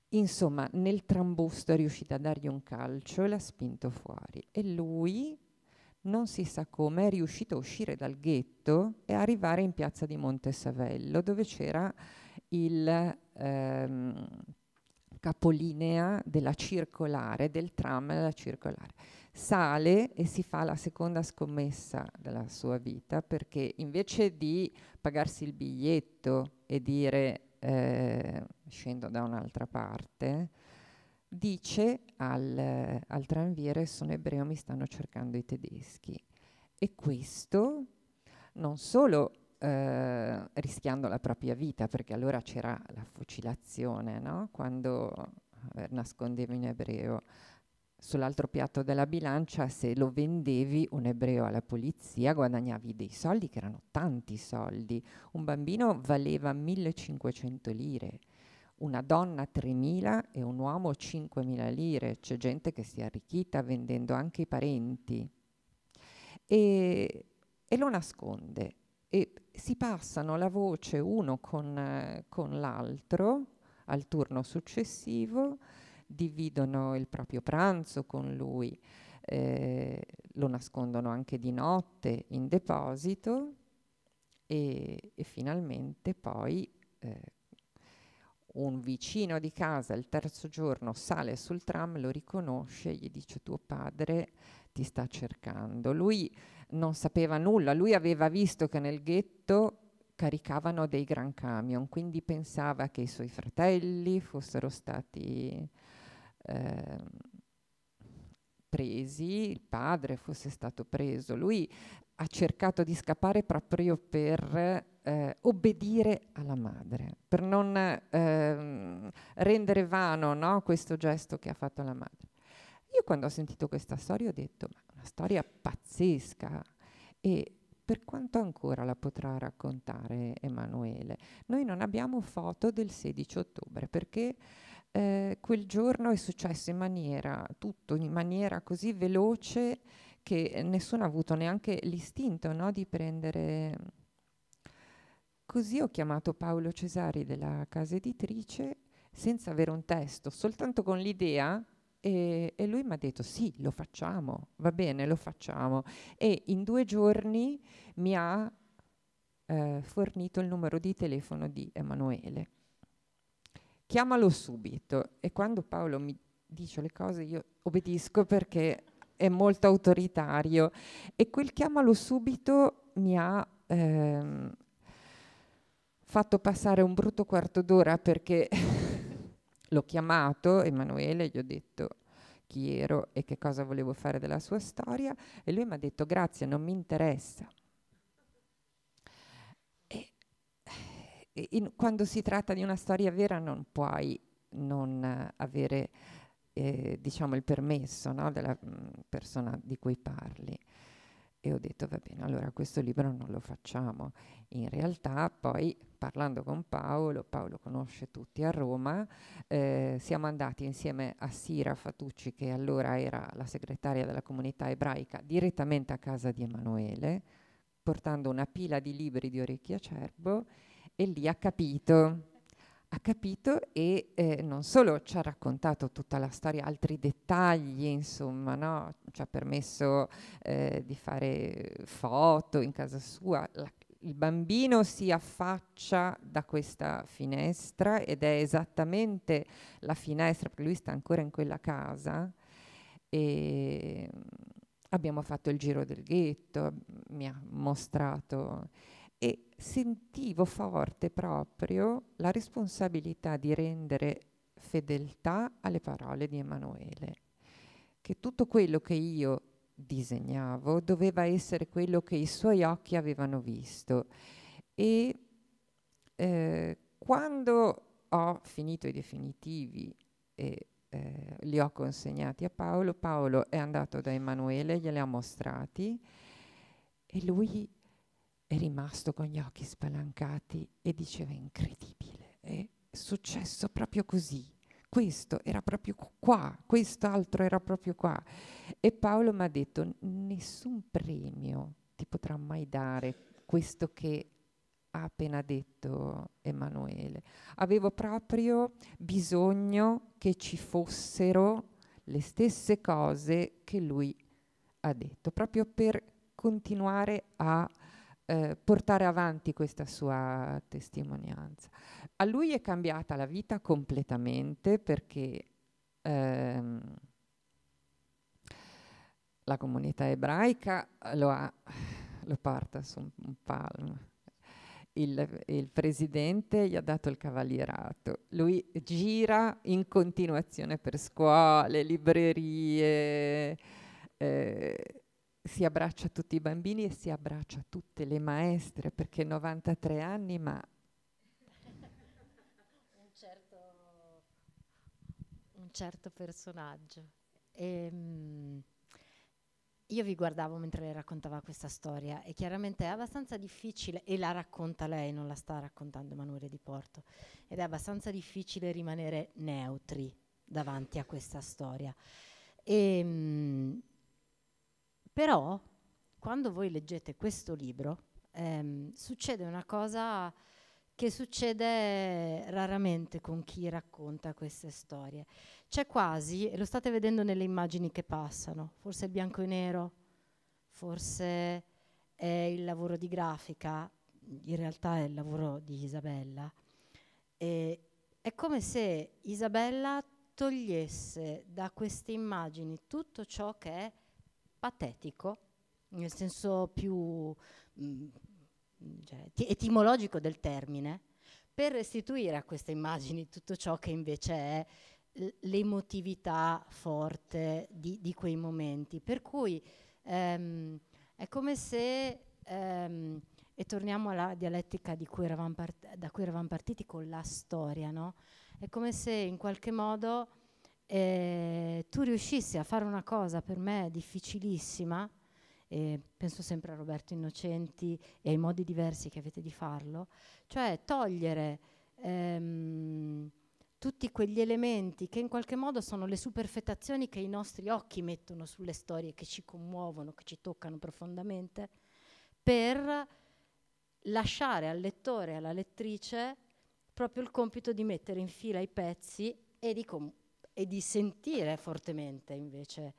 insomma, nel trambusto è riuscita a dargli un calcio e l'ha spinto fuori. E lui, non si sa come, è riuscito a uscire dal ghetto e arrivare in piazza di Montesavello, dove c'era il ehm, capolinea della circolare, del tram della circolare sale e si fa la seconda scommessa della sua vita perché invece di pagarsi il biglietto e dire eh, scendo da un'altra parte, dice al, al tranviere sono ebreo, mi stanno cercando i tedeschi. E questo non solo eh, rischiando la propria vita, perché allora c'era la fucilazione, no? quando eh, nascondevi in ebreo, sull'altro piatto della bilancia se lo vendevi un ebreo alla polizia guadagnavi dei soldi che erano tanti soldi. Un bambino valeva 1500 lire, una donna 3000 e un uomo 5000 lire. C'è gente che si è arricchita vendendo anche i parenti e, e lo nasconde. E si passano la voce uno con, con l'altro al turno successivo dividono il proprio pranzo con lui, eh, lo nascondono anche di notte in deposito e, e finalmente poi eh, un vicino di casa il terzo giorno sale sul tram, lo riconosce, gli dice tuo padre ti sta cercando. Lui non sapeva nulla, lui aveva visto che nel ghetto caricavano dei gran camion, quindi pensava che i suoi fratelli fossero stati Ehm, presi, il padre fosse stato preso. Lui ha cercato di scappare proprio per eh, obbedire alla madre, per non eh, rendere vano no, questo gesto che ha fatto la madre. Io quando ho sentito questa storia ho detto, ma una storia pazzesca e per quanto ancora la potrà raccontare Emanuele? Noi non abbiamo foto del 16 ottobre perché eh, quel giorno è successo in maniera, tutto in maniera così veloce che nessuno ha avuto neanche l'istinto no, di prendere... Così ho chiamato Paolo Cesari della casa editrice senza avere un testo, soltanto con l'idea e, e, lui mi ha detto sì, lo facciamo, va bene, lo facciamo. E in due giorni mi ha eh, fornito il numero di telefono di Emanuele chiamalo subito. E quando Paolo mi dice le cose io obbedisco perché è molto autoritario e quel chiamalo subito mi ha ehm, fatto passare un brutto quarto d'ora perché [LAUGHS] l'ho chiamato Emanuele, gli ho detto chi ero e che cosa volevo fare della sua storia e lui mi ha detto grazie, non mi interessa. in, quando si tratta di una storia vera non puoi non avere eh, diciamo il permesso no, della mm, persona di cui parli. E ho detto, va bene, allora questo libro non lo facciamo. In realtà poi, parlando con Paolo, Paolo conosce tutti a Roma, eh, siamo andati insieme a Sira Fatucci, che allora era la segretaria della comunità ebraica, direttamente a casa di Emanuele, portando una pila di libri di Orecchio Acerbo e lì ha capito. Ha capito e eh, non solo ci ha raccontato tutta la storia, altri dettagli, insomma, no? ci ha permesso eh, di fare foto in casa sua. La, il bambino si affaccia da questa finestra ed è esattamente la finestra, perché lui sta ancora in quella casa. E mm, abbiamo fatto il giro del ghetto, mi ha mostrato e sentivo forte proprio la responsabilità di rendere fedeltà alle parole di Emanuele, che tutto quello che io disegnavo doveva essere quello che i suoi occhi avevano visto. E eh, quando ho finito i definitivi e eh, li ho consegnati a Paolo, Paolo è andato da Emanuele, glieli ha mostrati e lui è rimasto con gli occhi spalancati e diceva incredibile, è successo proprio così, questo era proprio qua, quest'altro era proprio qua. E Paolo mi ha detto, nessun premio ti potrà mai dare questo che ha appena detto Emanuele. Avevo proprio bisogno che ci fossero le stesse cose che lui ha detto, proprio per continuare a eh, portare avanti questa sua testimonianza. A lui è cambiata la vita completamente perché ehm, la comunità ebraica lo, ha, lo porta su un palmo. Il, il, presidente gli ha dato il cavalierato. Lui gira in continuazione per scuole, librerie, eh, si abbraccia tutti i bambini e si abbraccia tutte le maestre perché 93 anni ma un, certo, un certo personaggio e, ehm, mh, io vi guardavo mentre lei raccontava questa storia e chiaramente è abbastanza difficile e la racconta lei non la sta raccontando Emanuele Di Porto ed è abbastanza difficile rimanere neutri davanti a questa storia e ehm, mh, però quando voi leggete questo libro ehm, succede una cosa che succede raramente con chi racconta queste storie. C'è quasi, e lo state vedendo nelle immagini che passano, forse il bianco e nero, forse è il lavoro di grafica, in realtà è il lavoro di Isabella. E è come se Isabella togliesse da queste immagini tutto ciò che è patetico, nel senso più mh, mm, cioè, etimologico del termine, per restituire a queste immagini tutto ciò che invece è l'emotività forte di, di, quei momenti. Per cui ehm, è come se, ehm, e torniamo alla dialettica di cui da cui eravamo partiti con la storia, no? è come se in qualche modo eh, tu riuscissi a fare una cosa per me difficilissima, eh, penso sempre a Roberto Innocenti e ai modi diversi che avete di farlo, cioè togliere ehm, tutti quegli elementi che in qualche modo sono le superfettazioni che i nostri occhi mettono sulle storie che ci commuovono, che ci toccano profondamente, per lasciare al lettore e alla lettrice proprio il compito di mettere in fila i pezzi e di, comunque e di sentire fortemente invece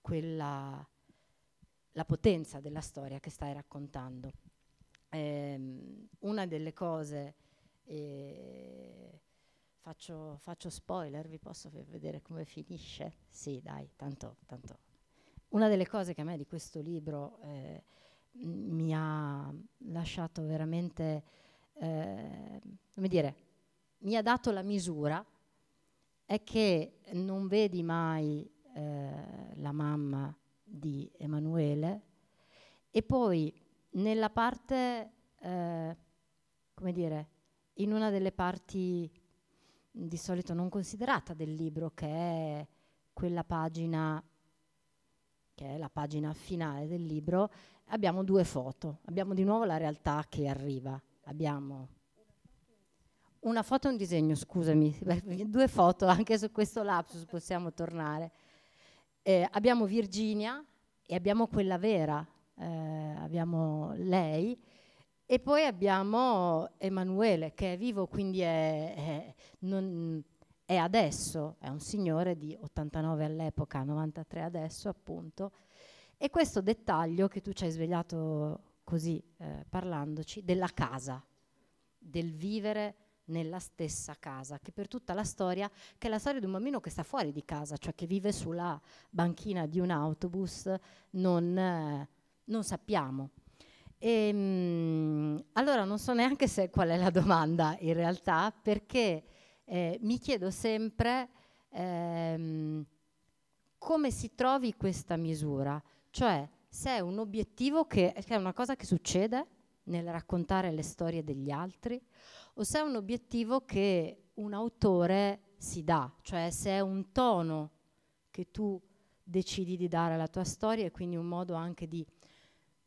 quella, la potenza della storia che stai raccontando. Ehm, una delle cose, eh, faccio, faccio, spoiler, vi posso vedere come finisce? Sì, dai, tanto, tanto. Una delle cose che a me di questo libro eh, mi ha lasciato veramente, eh, come dire, mi ha dato la misura è che non vedi mai eh, la mamma di Emanuele e poi nella parte, eh, come dire, in una delle parti di solito non considerata del libro, che è quella pagina, che è la pagina finale del libro, abbiamo due foto. Abbiamo di nuovo la realtà che arriva, abbiamo una foto e un disegno, scusami, [LAUGHS] due foto, anche su questo lapsus possiamo tornare. Eh, abbiamo Virginia e abbiamo quella vera, eh, abbiamo lei e poi abbiamo Emanuele che è vivo, quindi è, è, non, è adesso, è un signore di 89 all'epoca, 93 adesso appunto. E questo dettaglio che tu ci hai svegliato così eh, parlandoci della casa, del vivere nella stessa casa, che per tutta la storia, che è la storia di un bambino che sta fuori di casa, cioè che vive sulla banchina di un autobus, non, eh, non sappiamo. E, ehm, allora non so neanche se, qual è la domanda in realtà, perché eh, mi chiedo sempre ehm, come si trovi questa misura, cioè se è un obiettivo che, che è una cosa che succede nel raccontare le storie degli altri o se è un obiettivo che un autore si dà, cioè se è un tono che tu decidi di dare alla tua storia e quindi un modo anche di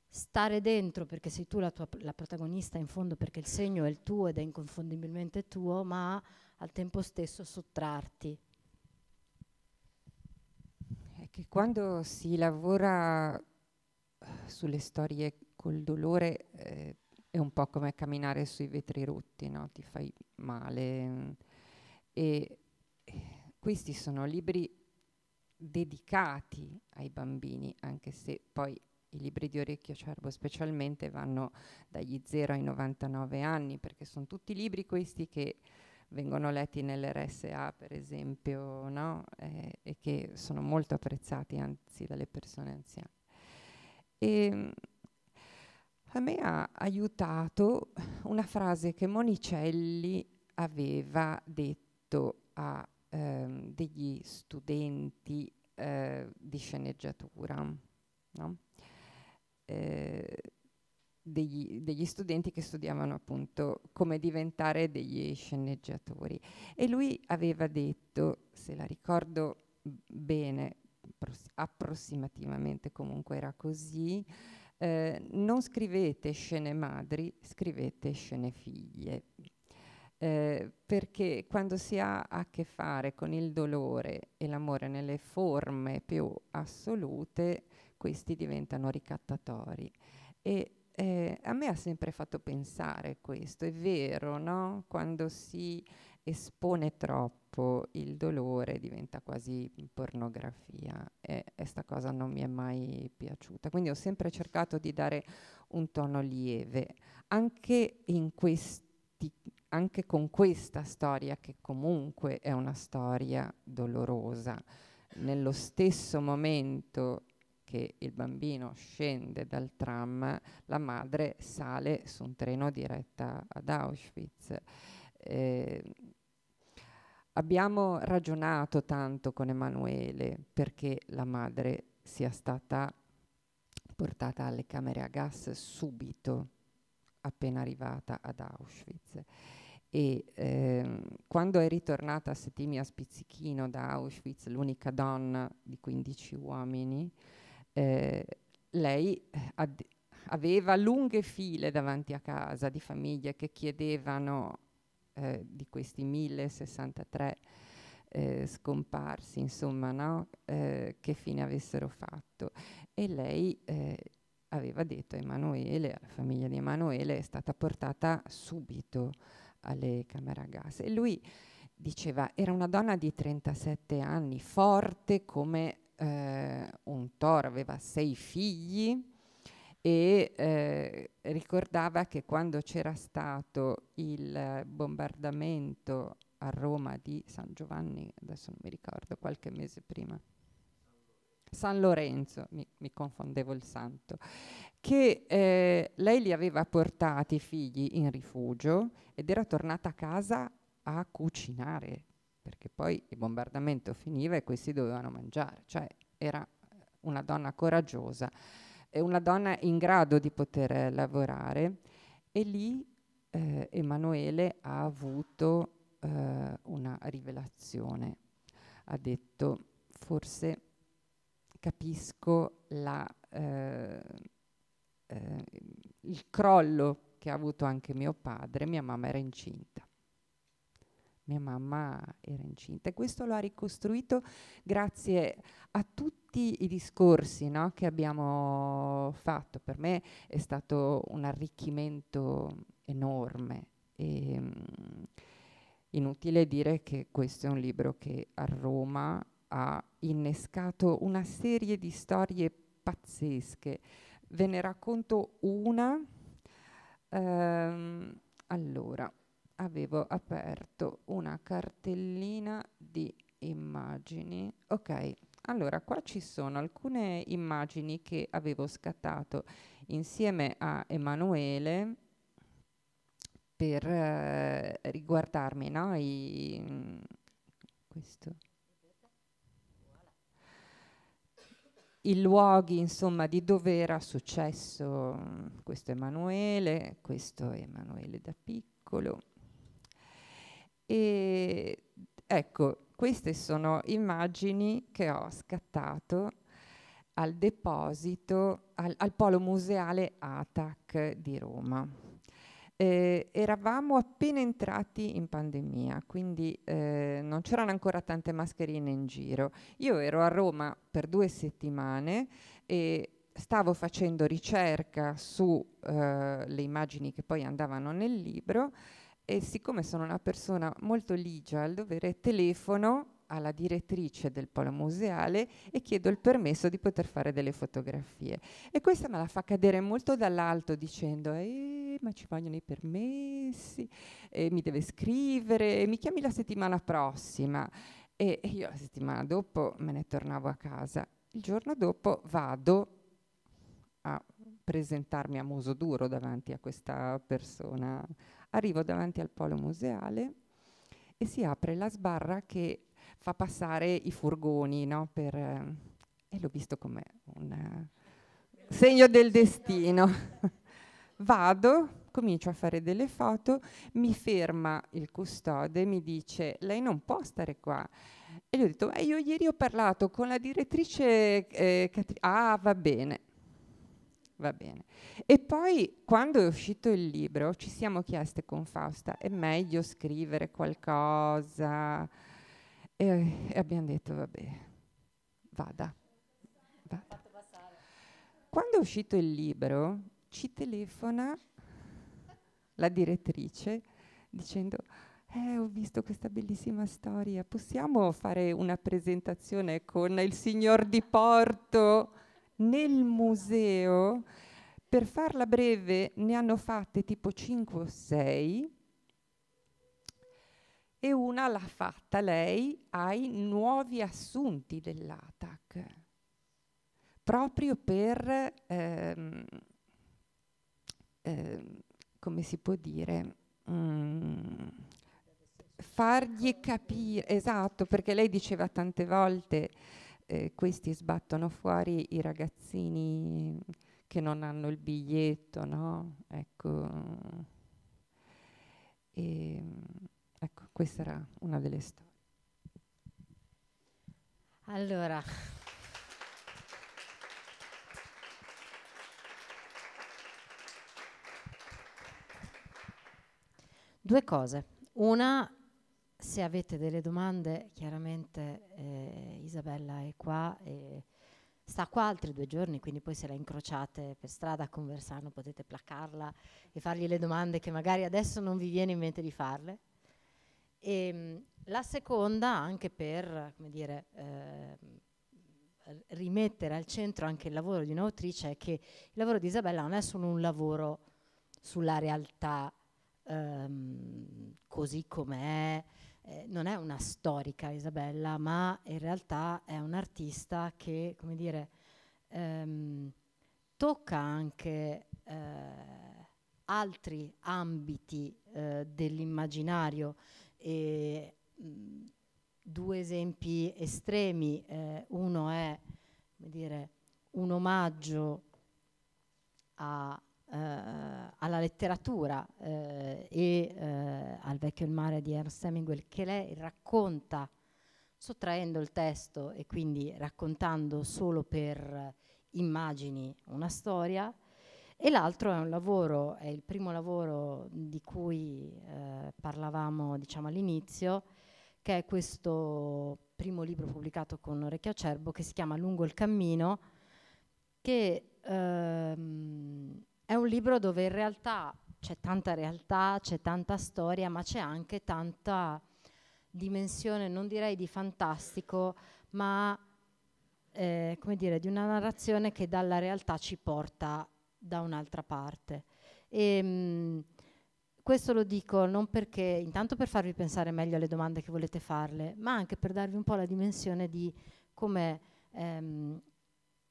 stare dentro perché sei tu la, tua, la protagonista in fondo perché il segno è il tuo ed è inconfondibilmente tuo, ma al tempo stesso sottrarti È che quando si lavora eh, sulle storie col dolore eh, è un po' come camminare sui vetri rotti, no? ti fai male. Mm. E eh, questi sono libri dedicati ai bambini, anche se poi i libri di orecchio cervo specialmente vanno dagli 0 ai 99 anni, perché sono tutti libri questi che vengono letti nell'RSA, per esempio, no? eh, e che sono molto apprezzati, anzi, dalle persone anziane. E, ehm, a me ha aiutato una frase che Monicelli aveva detto a ehm, degli studenti eh, di sceneggiatura, no? eh, degli, degli, studenti che studiavano appunto come diventare degli sceneggiatori. E lui aveva detto, se la ricordo bene, approssimativamente comunque era così, eh, non scrivete scene madri, scrivete scene figlie. Eh, perché quando si ha a che fare con il dolore e l'amore nelle forme più assolute, questi diventano ricattatori. E eh, a me ha sempre fatto pensare questo, è vero, no? Quando si espone troppo il dolore, diventa quasi pornografia e questa cosa non mi è mai piaciuta. Quindi ho sempre cercato di dare un tono lieve, anche, questi, anche con questa storia che comunque è una storia dolorosa. Nello stesso momento che il bambino scende dal tram, la madre sale su un treno diretta ad Auschwitz. Eh, Abbiamo ragionato tanto con Emanuele perché la madre sia stata portata alle camere a gas subito, appena arrivata ad Auschwitz. E ehm, quando è ritornata a Settimia Spizzichino da Auschwitz, l'unica donna di 15 uomini, eh, lei aveva lunghe file davanti a casa di famiglie che chiedevano eh, di questi 1063 eh, scomparsi, insomma, no? eh, che fine avessero fatto. E lei eh, aveva detto a Emanuele, alla famiglia di Emanuele, è stata portata subito alle camere a gas. E lui diceva, era una donna di 37 anni, forte come eh, un toro, aveva sei figli e eh, ricordava che quando c'era stato il bombardamento a Roma di San Giovanni, adesso non mi ricordo, qualche mese prima, San Lorenzo, mi, mi confondevo il santo, che eh, lei li aveva portati i figli in rifugio ed era tornata a casa a cucinare, perché poi il bombardamento finiva e questi dovevano mangiare, cioè era una donna coraggiosa è una donna in grado di poter lavorare e lì eh, Emanuele ha avuto eh, una rivelazione. Ha detto forse capisco la, eh, eh il crollo che ha avuto anche mio padre, mia mamma era incinta mia mamma era incinta. E questo lo ha ricostruito grazie a tutti i discorsi no, che abbiamo fatto. Per me è stato un arricchimento enorme. E, mh, mm, inutile dire che questo è un libro che a Roma ha innescato una serie di storie pazzesche. Ve ne racconto una. Ehm, allora, avevo aperto una cartellina di immagini. Ok, allora qua ci sono alcune immagini che avevo scattato insieme a Emanuele per eh, riguardarmi no? I, mh, questo. i luoghi insomma di dove era successo mm, questo Emanuele, questo Emanuele da piccolo e ecco, queste sono immagini che ho scattato al deposito, al, al polo museale ATAC di Roma. Eh, eravamo appena entrati in pandemia, quindi eh, non c'erano ancora tante mascherine in giro. Io ero a Roma per due settimane e stavo facendo ricerca sulle eh, immagini che poi andavano nel libro e siccome sono una persona molto ligia al dovere, telefono alla direttrice del polo museale e chiedo il permesso di poter fare delle fotografie. E questa me la fa cadere molto dall'alto dicendo eh, ma ci vogliono i permessi, eh, mi deve scrivere, mi chiami la settimana prossima. E, io la settimana dopo me ne tornavo a casa. Il giorno dopo vado a presentarmi a muso duro davanti a questa persona. Arrivo davanti al polo museale e si apre la sbarra che fa passare i furgoni, no? Per, eh, e l'ho visto come un eh, segno del destino. [LAUGHS] Vado, comincio a fare delle foto, mi ferma il custode, e mi dice lei non può stare qua. E gli ho detto, eh, io ieri ho parlato con la direttrice, eh, Catri- ah va bene, Va bene. E poi quando è uscito il libro ci siamo chieste con Fausta, è meglio scrivere qualcosa? E, e abbiamo detto, vabbè, vada. vada. Quando è uscito il libro ci telefona la direttrice dicendo, eh, ho visto questa bellissima storia, possiamo fare una presentazione con il signor Di Porto? nel museo, per farla breve, ne hanno fatte tipo 5 o 6 e una l'ha fatta lei ai nuovi assunti dell'ATAC, proprio per, ehm, ehm, come si può dire, mm, fargli capire, esatto, perché lei diceva tante volte questi sbattono fuori i ragazzini che non hanno il biglietto, no? Ecco, e, ecco questa era una delle storie. Allora, due cose. Una se avete delle domande, chiaramente eh, Isabella è qua e sta qua altri due giorni, quindi poi se la incrociate per strada a Conversano potete placarla e fargli le domande che magari adesso non vi viene in mente di farle. E, ehm, la seconda, anche per dire, eh, rimettere al centro anche il lavoro di un'autrice, è che il lavoro di Isabella non è solo un lavoro sulla realtà ehm, così com'è, eh, non è una storica Isabella, ma in realtà è un'artista che, come dire, ehm, tocca anche eh, altri ambiti eh, dell'immaginario. E, mh, mm, due esempi estremi, eh, uno è, come dire, un omaggio a eh, alla letteratura eh, e eh, al vecchio il mare di Ernst Hemingway che lei racconta sottraendo il testo e quindi raccontando solo per immagini una storia e l'altro è un lavoro, è il primo lavoro di cui eh, parlavamo diciamo, all'inizio, che è questo primo libro pubblicato con Orecchio Acerbo che si chiama Lungo il cammino, che ehm, è un libro dove in realtà c'è tanta realtà, c'è tanta storia, ma c'è anche tanta dimensione, non direi di fantastico, ma eh, come dire, di una narrazione che dalla realtà ci porta da un'altra parte. E, ehm, mh, questo lo dico non perché, intanto per farvi pensare meglio alle domande che volete farle, ma anche per darvi un po' la dimensione di come ehm,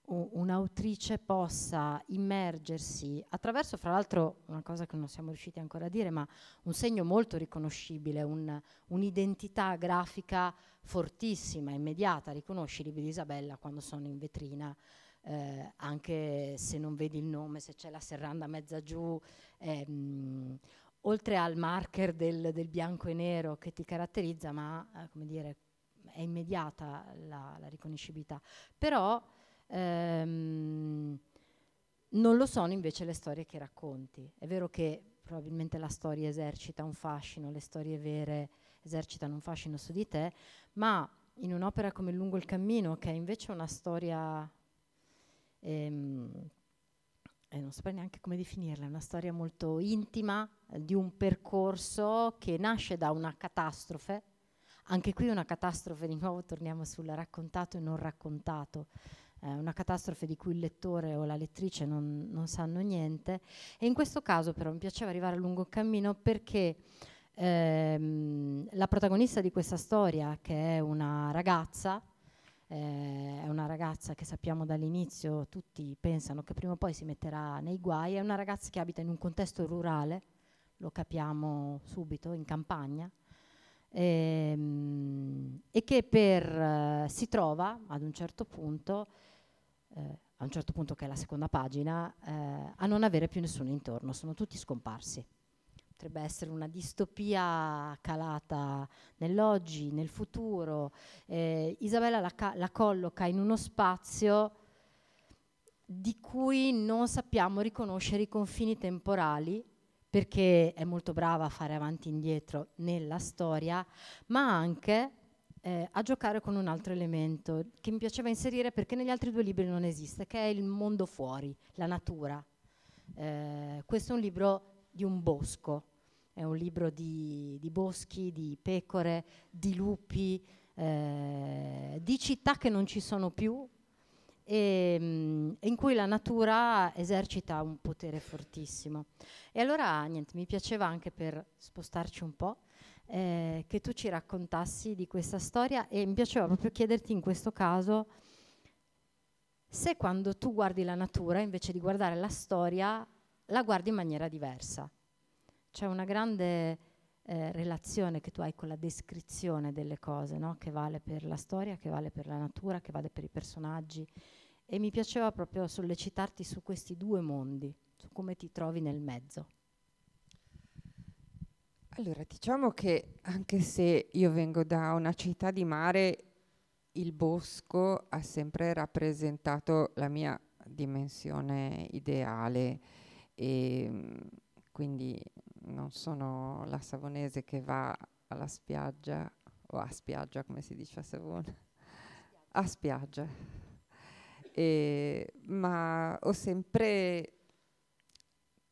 un'autrice possa immergersi attraverso, fra l'altro, una cosa che non siamo riusciti ancora a dire, ma un segno molto riconoscibile, un, un'identità grafica fortissima, immediata. Riconosci i libri di Isabella quando sono in vetrina, eh, anche se non vedi il nome, se c'è la serranda mezza giù. Ehm, oltre al marker del, del, bianco e nero che ti caratterizza, ma eh, come dire, è immediata la, la riconoscibilità. Però Ehm, non lo sono invece le storie che racconti. È vero che probabilmente la storia esercita un fascino, le storie vere esercitano un fascino su di te, ma in un'opera come Lungo il cammino, che è invece una storia, ehm, eh, non saprei neanche come definirla, è una storia molto intima eh, di un percorso che nasce da una catastrofe, anche qui una catastrofe, di nuovo torniamo sulla raccontato e non raccontato, eh, una catastrofe di cui il lettore o la lettrice non, non, sanno niente. E in questo caso però mi piaceva arrivare a lungo cammino perché ehm, la protagonista di questa storia, che è una ragazza, eh, è una ragazza che sappiamo dall'inizio, tutti pensano che prima o poi si metterà nei guai, è una ragazza che abita in un contesto rurale, lo capiamo subito, in campagna, ehm, e che per, eh, si trova ad un certo punto eh, a un certo punto che è la seconda pagina, eh, a non avere più nessuno intorno, sono tutti scomparsi. Potrebbe essere una distopia calata nell'oggi, nel futuro. Eh, Isabella la, la, colloca in uno spazio di cui non sappiamo riconoscere i confini temporali, perché è molto brava a fare avanti e indietro nella storia, ma anche eh, a giocare con un altro elemento che mi piaceva inserire perché negli altri due libri non esiste, che è il mondo fuori, la natura. Eh, questo è un libro di un bosco, è un libro di, di boschi, di pecore, di lupi, eh, di città che non ci sono più e mh, mm, in cui la natura esercita un potere fortissimo. E allora niente, mi piaceva anche per spostarci un po' eh, che tu ci raccontassi di questa storia e mi piaceva proprio chiederti in questo caso se quando tu guardi la natura invece di guardare la storia la guardi in maniera diversa. C'è una grande eh, relazione che tu hai con la descrizione delle cose, no? che vale per la storia, che vale per la natura, che vale per i personaggi. E mi piaceva proprio sollecitarti su questi due mondi, su come ti trovi nel mezzo. Allora, diciamo che anche se io vengo da una città di mare, il bosco ha sempre rappresentato la mia dimensione ideale e ehm, quindi non sono la savonese che va alla spiaggia o a spiaggia come si dice a Savona, a spiaggia, e, ma ho sempre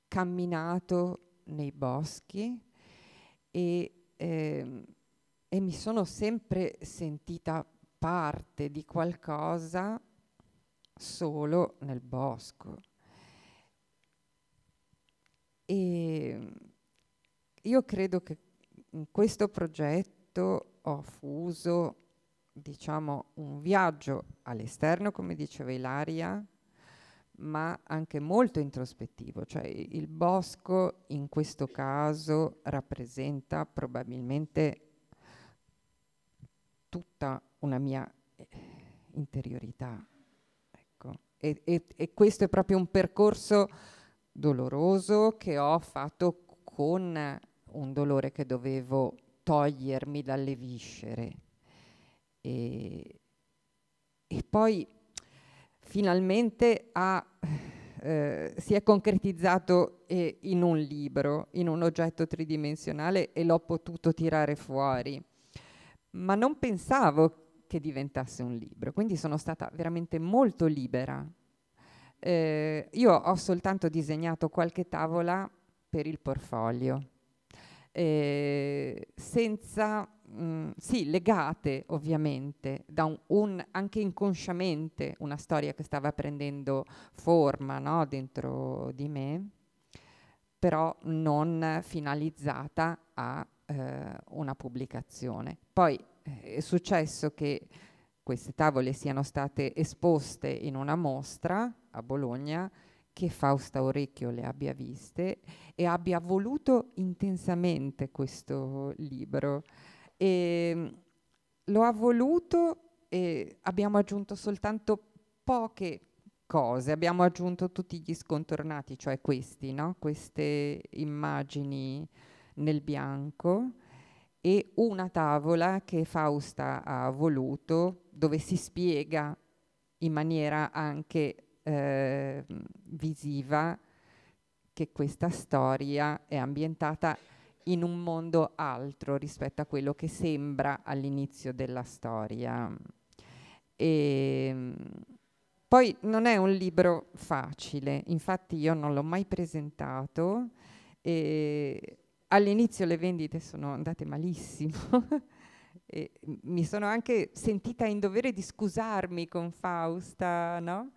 camminato nei boschi e, eh, e mi sono sempre sentita parte di qualcosa solo nel bosco. E io credo che in questo progetto ho fuso, diciamo, un viaggio all'esterno, come diceva Ilaria, ma anche molto introspettivo, cioè il bosco in questo caso rappresenta probabilmente tutta una mia eh, interiorità. Ecco. E, e, e, questo è proprio un percorso doloroso che ho fatto con un dolore che dovevo togliermi dalle viscere. E, e poi finalmente ha, eh, si è concretizzato eh, in un libro, in un oggetto tridimensionale e l'ho potuto tirare fuori. Ma non pensavo che diventasse un libro, quindi sono stata veramente molto libera. Eh, io ho soltanto disegnato qualche tavola per il portfolio, eh, senza mh, mm, sì, legate ovviamente da un, un, anche inconsciamente una storia che stava prendendo forma no, dentro di me, però non finalizzata a eh, una pubblicazione. Poi eh, è successo che queste tavole siano state esposte in una mostra a Bologna che Fausta Orecchio le abbia viste e abbia voluto intensamente questo libro. E mm, lo ha voluto e abbiamo aggiunto soltanto poche cose, abbiamo aggiunto tutti gli scontornati, cioè questi, no? queste immagini nel bianco e una tavola che Fausta ha voluto dove si spiega in maniera anche eh, visiva che questa storia è ambientata in un mondo altro rispetto a quello che sembra all'inizio della storia. E, ehm, poi non è un libro facile, infatti io non l'ho mai presentato. all'inizio le vendite sono andate malissimo. [LAUGHS] mi sono anche sentita in dovere di scusarmi con Fausta, no?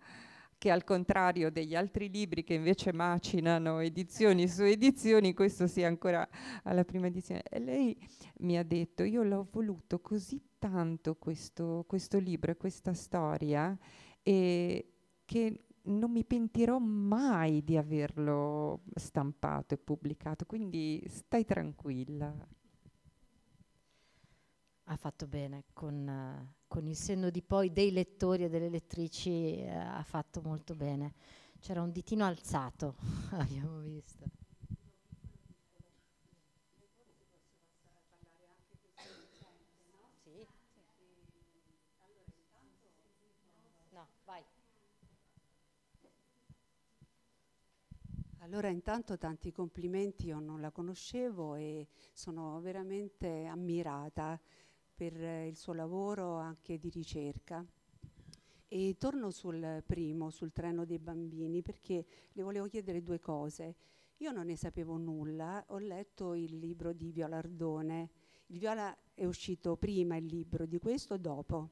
che al contrario degli altri libri che invece macinano edizioni su edizioni, questo sia ancora alla prima edizione. E lei mi ha detto, io l'ho voluto così tanto questo, questo libro e questa storia, e che non mi pentirò mai di averlo stampato e pubblicato, quindi stai tranquilla. Ha fatto bene con... Uh con il senno di poi dei lettori e delle lettrici eh, ha fatto molto bene. C'era un ditino alzato, [LAUGHS] abbiamo visto. Sì. No, vai. Allora intanto tanti complimenti, io non la conoscevo e sono veramente ammirata per eh, il suo lavoro anche di ricerca. E torno sul primo, sul treno dei bambini, perché le volevo chiedere due cose. Io non ne sapevo nulla, ho letto il libro di Viola Ardone. Il Viola è uscito prima il libro di questo, o dopo?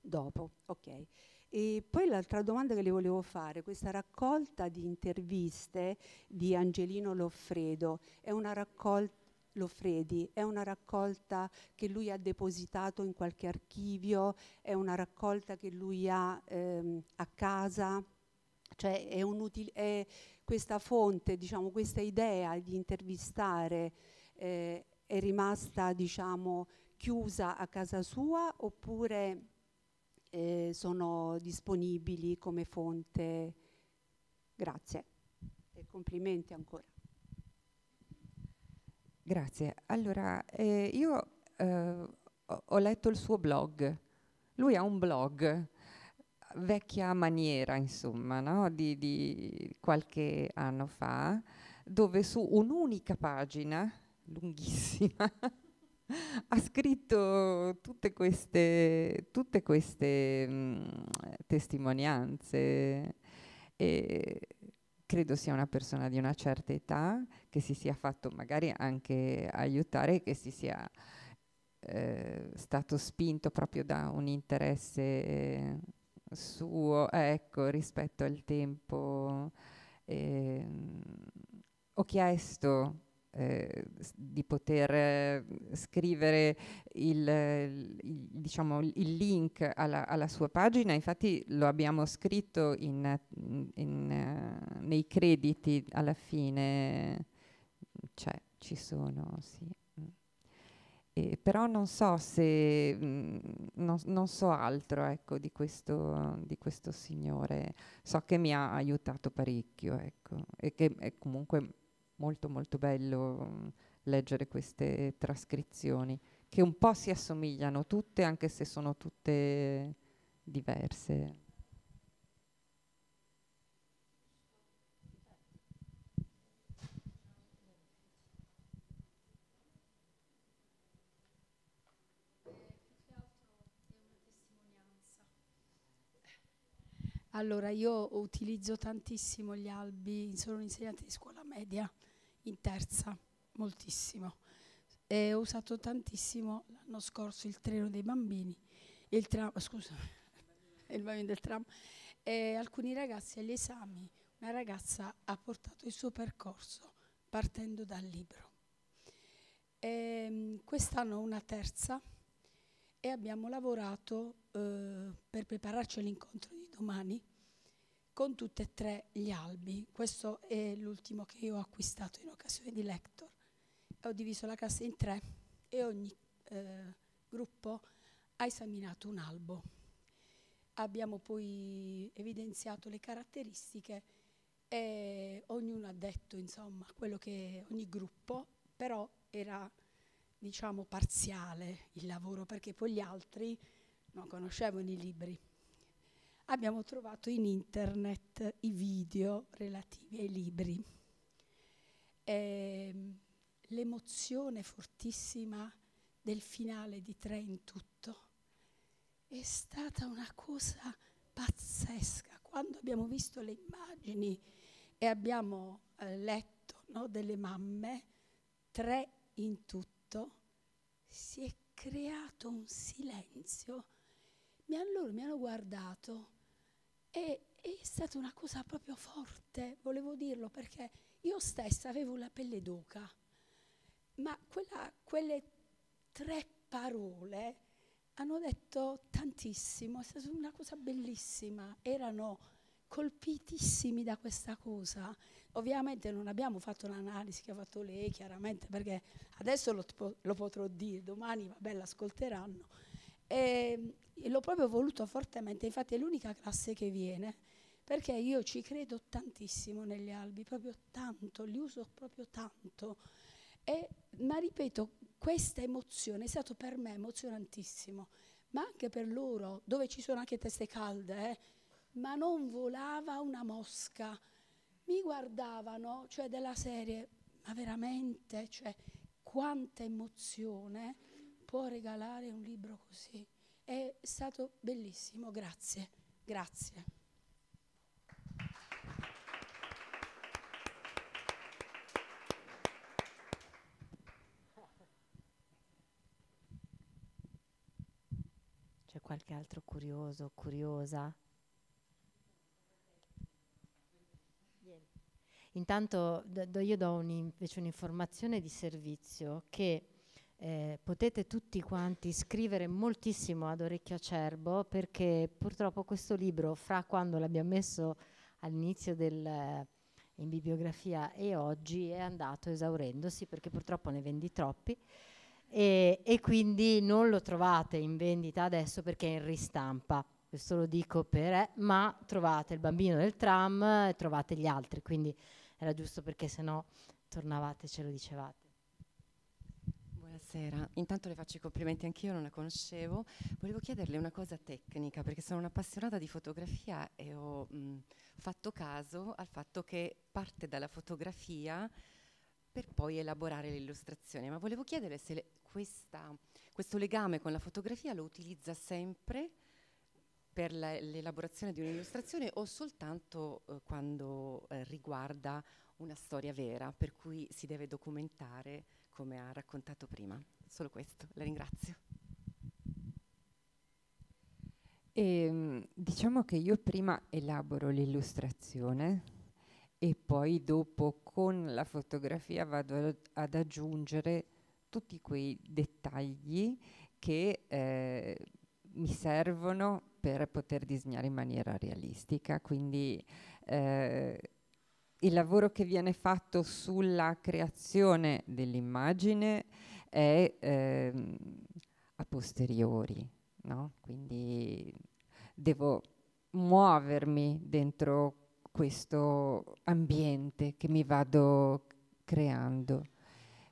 Dopo, ok. E poi l'altra domanda che le volevo fare, questa raccolta di interviste di Angelino Loffredo, è una raccolta Lofredi, è una raccolta che lui ha depositato in qualche archivio, è una raccolta che lui ha ehm, a casa, cioè è, è questa fonte, diciamo, questa idea di intervistare eh, è rimasta diciamo, chiusa a casa sua oppure eh, sono disponibili come fonte? Grazie e complimenti ancora. Grazie. Allora, eh, io eh, ho letto il suo blog. Lui ha un blog, vecchia maniera, insomma, no? di, di, qualche anno fa, dove su un'unica pagina, lunghissima, [LAUGHS] ha scritto tutte queste, tutte queste mh, mm, testimonianze. E credo sia una persona di una certa età, che si sia fatto magari anche aiutare, che si sia eh, stato spinto proprio da un interesse eh, suo, ecco, rispetto al tempo. Eh, ho chiesto eh, di poter eh, scrivere il, il, diciamo, il link alla, alla, sua pagina, infatti lo abbiamo scritto in, in, uh, nei crediti alla fine, cioè ci sono, sì. Eh, però non so se mh, mm, non, non, so altro ecco, di, questo, di, questo, signore so che mi ha aiutato parecchio ecco, e che e comunque molto molto bello mm, leggere queste trascrizioni che un po' si assomigliano tutte anche se sono tutte diverse. Allora, io utilizzo tantissimo gli albi, sono un'insegnante di scuola media, in terza, moltissimo. E ho usato tantissimo l'anno scorso il treno dei bambini, il tram, [LAUGHS] scusa, il bambino del tram, e alcuni ragazzi agli esami, una ragazza ha portato il suo percorso partendo dal libro. Ehm, quest'anno una terza e abbiamo lavorato eh, per prepararci all'incontro di domani con tutti e tre gli albi. Questo è l'ultimo che io ho acquistato in occasione di Lector. Ho diviso la cassa in tre e ogni eh, gruppo ha esaminato un albo. Abbiamo poi evidenziato le caratteristiche e ognuno ha detto insomma quello che ogni gruppo, però era diciamo, parziale il lavoro, perché poi gli altri non conoscevano i libri. Abbiamo trovato in internet i video relativi ai libri. Ehm, l'emozione fortissima del finale di Tre in tutto è stata una cosa pazzesca. Quando abbiamo visto le immagini e abbiamo eh, letto no, delle mamme, tre in tutto fatto? Si è creato un silenzio. Mi, allora mi hanno guardato e è stata una cosa proprio forte, volevo dirlo perché io stessa avevo la pelle d'oca, ma quella, quelle tre parole hanno detto tantissimo, è stata una cosa bellissima, erano colpitissimi da questa cosa, Ovviamente non abbiamo fatto l'analisi che ha fatto lei, chiaramente, perché adesso lo, lo potrò dire, domani vabbè, l'ascolteranno. E, ehm, e l'ho proprio voluto fortemente, infatti è l'unica classe che viene, perché io ci credo tantissimo negli albi, proprio tanto, li uso proprio tanto. E, ma ripeto, questa emozione è stata per me emozionantissimo, ma anche per loro, dove ci sono anche teste calde, eh, ma non volava una mosca mi guardavano, cioè della serie, ma veramente, cioè, quanta emozione può regalare un libro così. È stato bellissimo, grazie, grazie. C'è qualche altro curioso, curiosa? Intanto do, io do un, invece un'informazione di servizio che eh, potete tutti quanti scrivere moltissimo ad orecchio acerbo perché purtroppo questo libro, fra quando l'abbiamo messo all'inizio del eh, in bibliografia e oggi è andato esaurendosi perché purtroppo ne vendi troppi e, e, quindi non lo trovate in vendita adesso perché è in ristampa. Questo lo dico per, eh, ma trovate il bambino del tram e eh, trovate gli altri, quindi era giusto perché se no tornavate e ce lo dicevate. Buonasera, intanto le faccio i complimenti anch'io, non la conoscevo. Volevo chiederle una cosa tecnica perché sono un'appassionata di fotografia e ho mh, mm, fatto caso al fatto che parte dalla fotografia per poi elaborare l'illustrazione, ma volevo chiedere se le, questa, questo legame con la fotografia lo utilizza sempre per l'elaborazione di un'illustrazione o soltanto eh, quando eh, riguarda una storia vera per cui si deve documentare come ha raccontato prima. Solo questo, la ringrazio. E, ehm, diciamo che io prima elaboro l'illustrazione e poi dopo con la fotografia vado ad aggiungere tutti quei dettagli che eh, mi servono per poter disegnare in maniera realistica, quindi eh, il lavoro che viene fatto sulla creazione dell'immagine è ehm, a posteriori, no? quindi devo muovermi dentro questo ambiente che mi vado creando.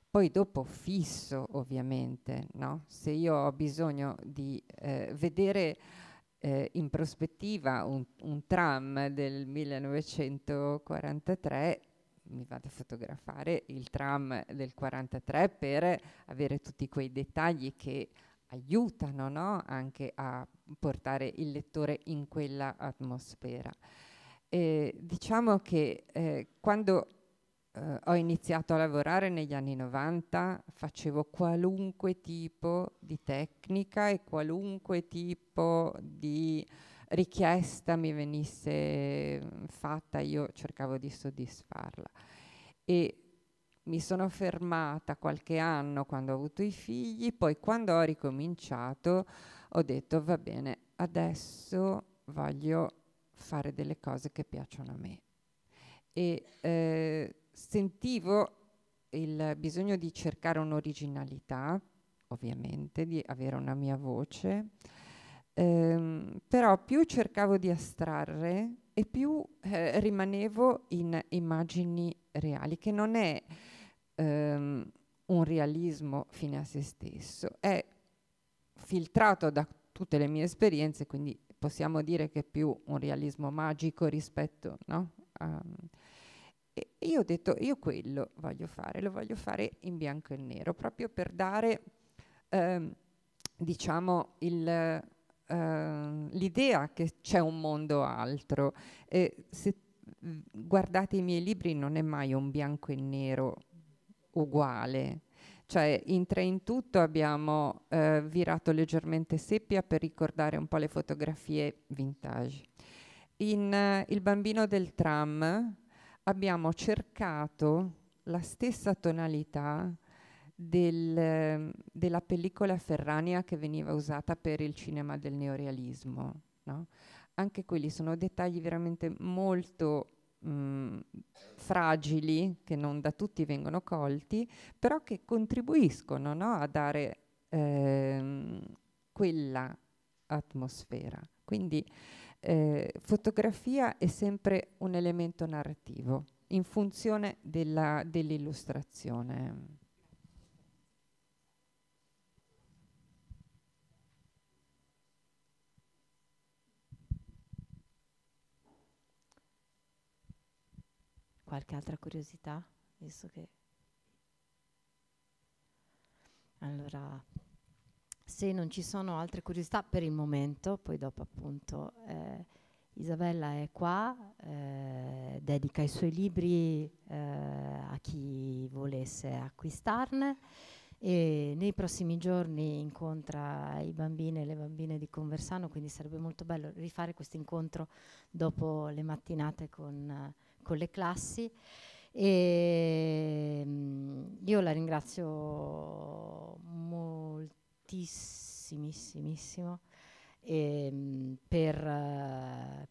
Poi dopo fisso ovviamente, no? se io ho bisogno di eh, vedere eh, in prospettiva un, un tram del 1943 mi vado a fotografare il tram del 43 per avere tutti quei dettagli che aiutano no? anche a portare il lettore in quella atmosfera. E diciamo che eh, quando eh, ho iniziato a lavorare negli anni 90, facevo qualunque tipo di tecnica e qualunque tipo di richiesta mi venisse mm, fatta, io cercavo di soddisfarla. E mi sono fermata qualche anno quando ho avuto i figli, poi quando ho ricominciato ho detto va bene, adesso voglio fare delle cose che piacciono a me. E eh, sentivo il bisogno di cercare un'originalità, ovviamente, di avere una mia voce, ehm, però più cercavo di astrarre e più eh, rimanevo in immagini reali, che non è ehm, un realismo fine a se stesso, è filtrato da tutte le mie esperienze, quindi possiamo dire che è più un realismo magico rispetto no, a, e io ho detto, io quello voglio fare, lo voglio fare in bianco e nero, proprio per dare, ehm, diciamo, il, ehm, l'idea che c'è un mondo altro. Eh, se mhmm, guardate i miei libri non è mai un bianco e nero uguale. Cioè, in tre in tutto abbiamo eh, virato leggermente seppia per ricordare un po' le fotografie vintage. In uh, Il bambino del tram abbiamo cercato la stessa tonalità del, della pellicola ferrania che veniva usata per il cinema del neorealismo. No? Anche quelli sono dettagli veramente molto mh, mm, fragili, che non da tutti vengono colti, però che contribuiscono no? a dare ehm, quella atmosfera. Quindi eh, fotografia è sempre un elemento narrativo in funzione dell'illustrazione. Qualche altra curiosità? Visto che... Allora, se non ci sono altre curiosità per il momento, poi dopo appunto eh, Isabella è qua, eh, dedica i suoi libri eh, a chi volesse acquistarne e nei prossimi giorni incontra i bambini e le bambine di Conversano, quindi sarebbe molto bello rifare questo incontro dopo le mattinate con, con le classi. E, mm, io la ringrazio molto tantissimo ehm, per, eh,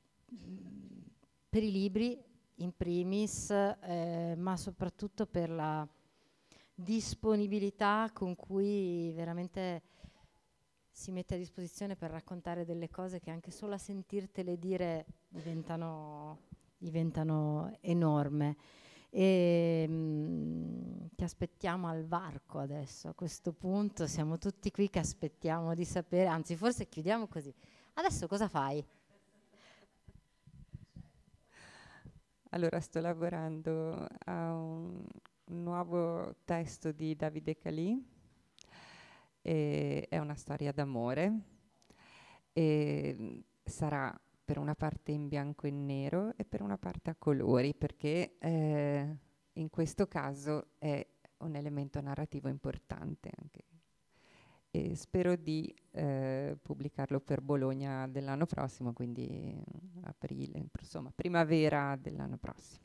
per, i libri in primis, eh, ma soprattutto per la disponibilità con cui veramente si mette a disposizione per raccontare delle cose che anche solo a sentirtele dire diventano, diventano enorme e mh, che aspettiamo al varco adesso. A questo punto siamo tutti qui che aspettiamo di sapere, anzi forse chiudiamo così. Adesso cosa fai? Allora sto lavorando a un, nuovo testo di Davide Calì, è una storia d'amore e sarà per una parte in bianco e nero e per una parte a colori, perché eh, in questo caso è un elemento narrativo importante anche. E spero di eh, pubblicarlo per Bologna dell'anno prossimo, quindi mm, aprile, insomma, primavera dell'anno prossimo.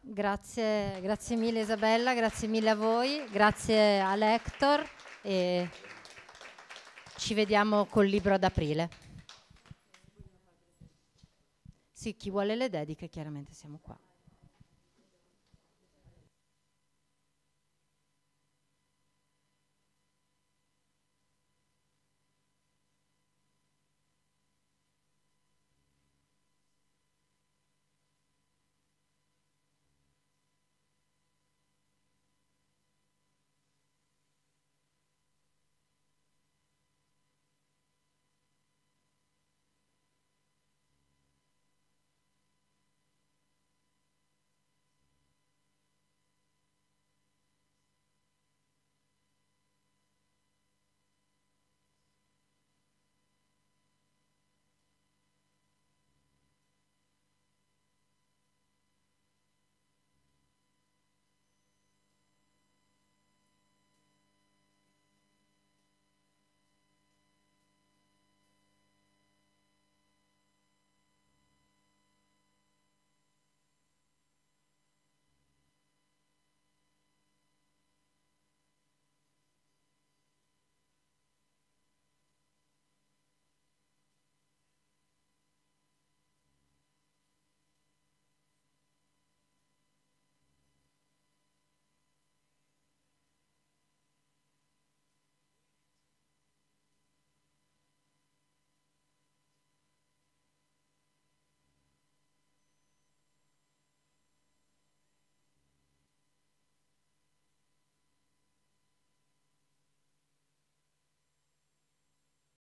Grazie, grazie mille Isabella, grazie mille a voi, grazie a Lector. Ci vediamo col libro ad aprile. Sì, chi vuole le dediche, chiaramente siamo qua.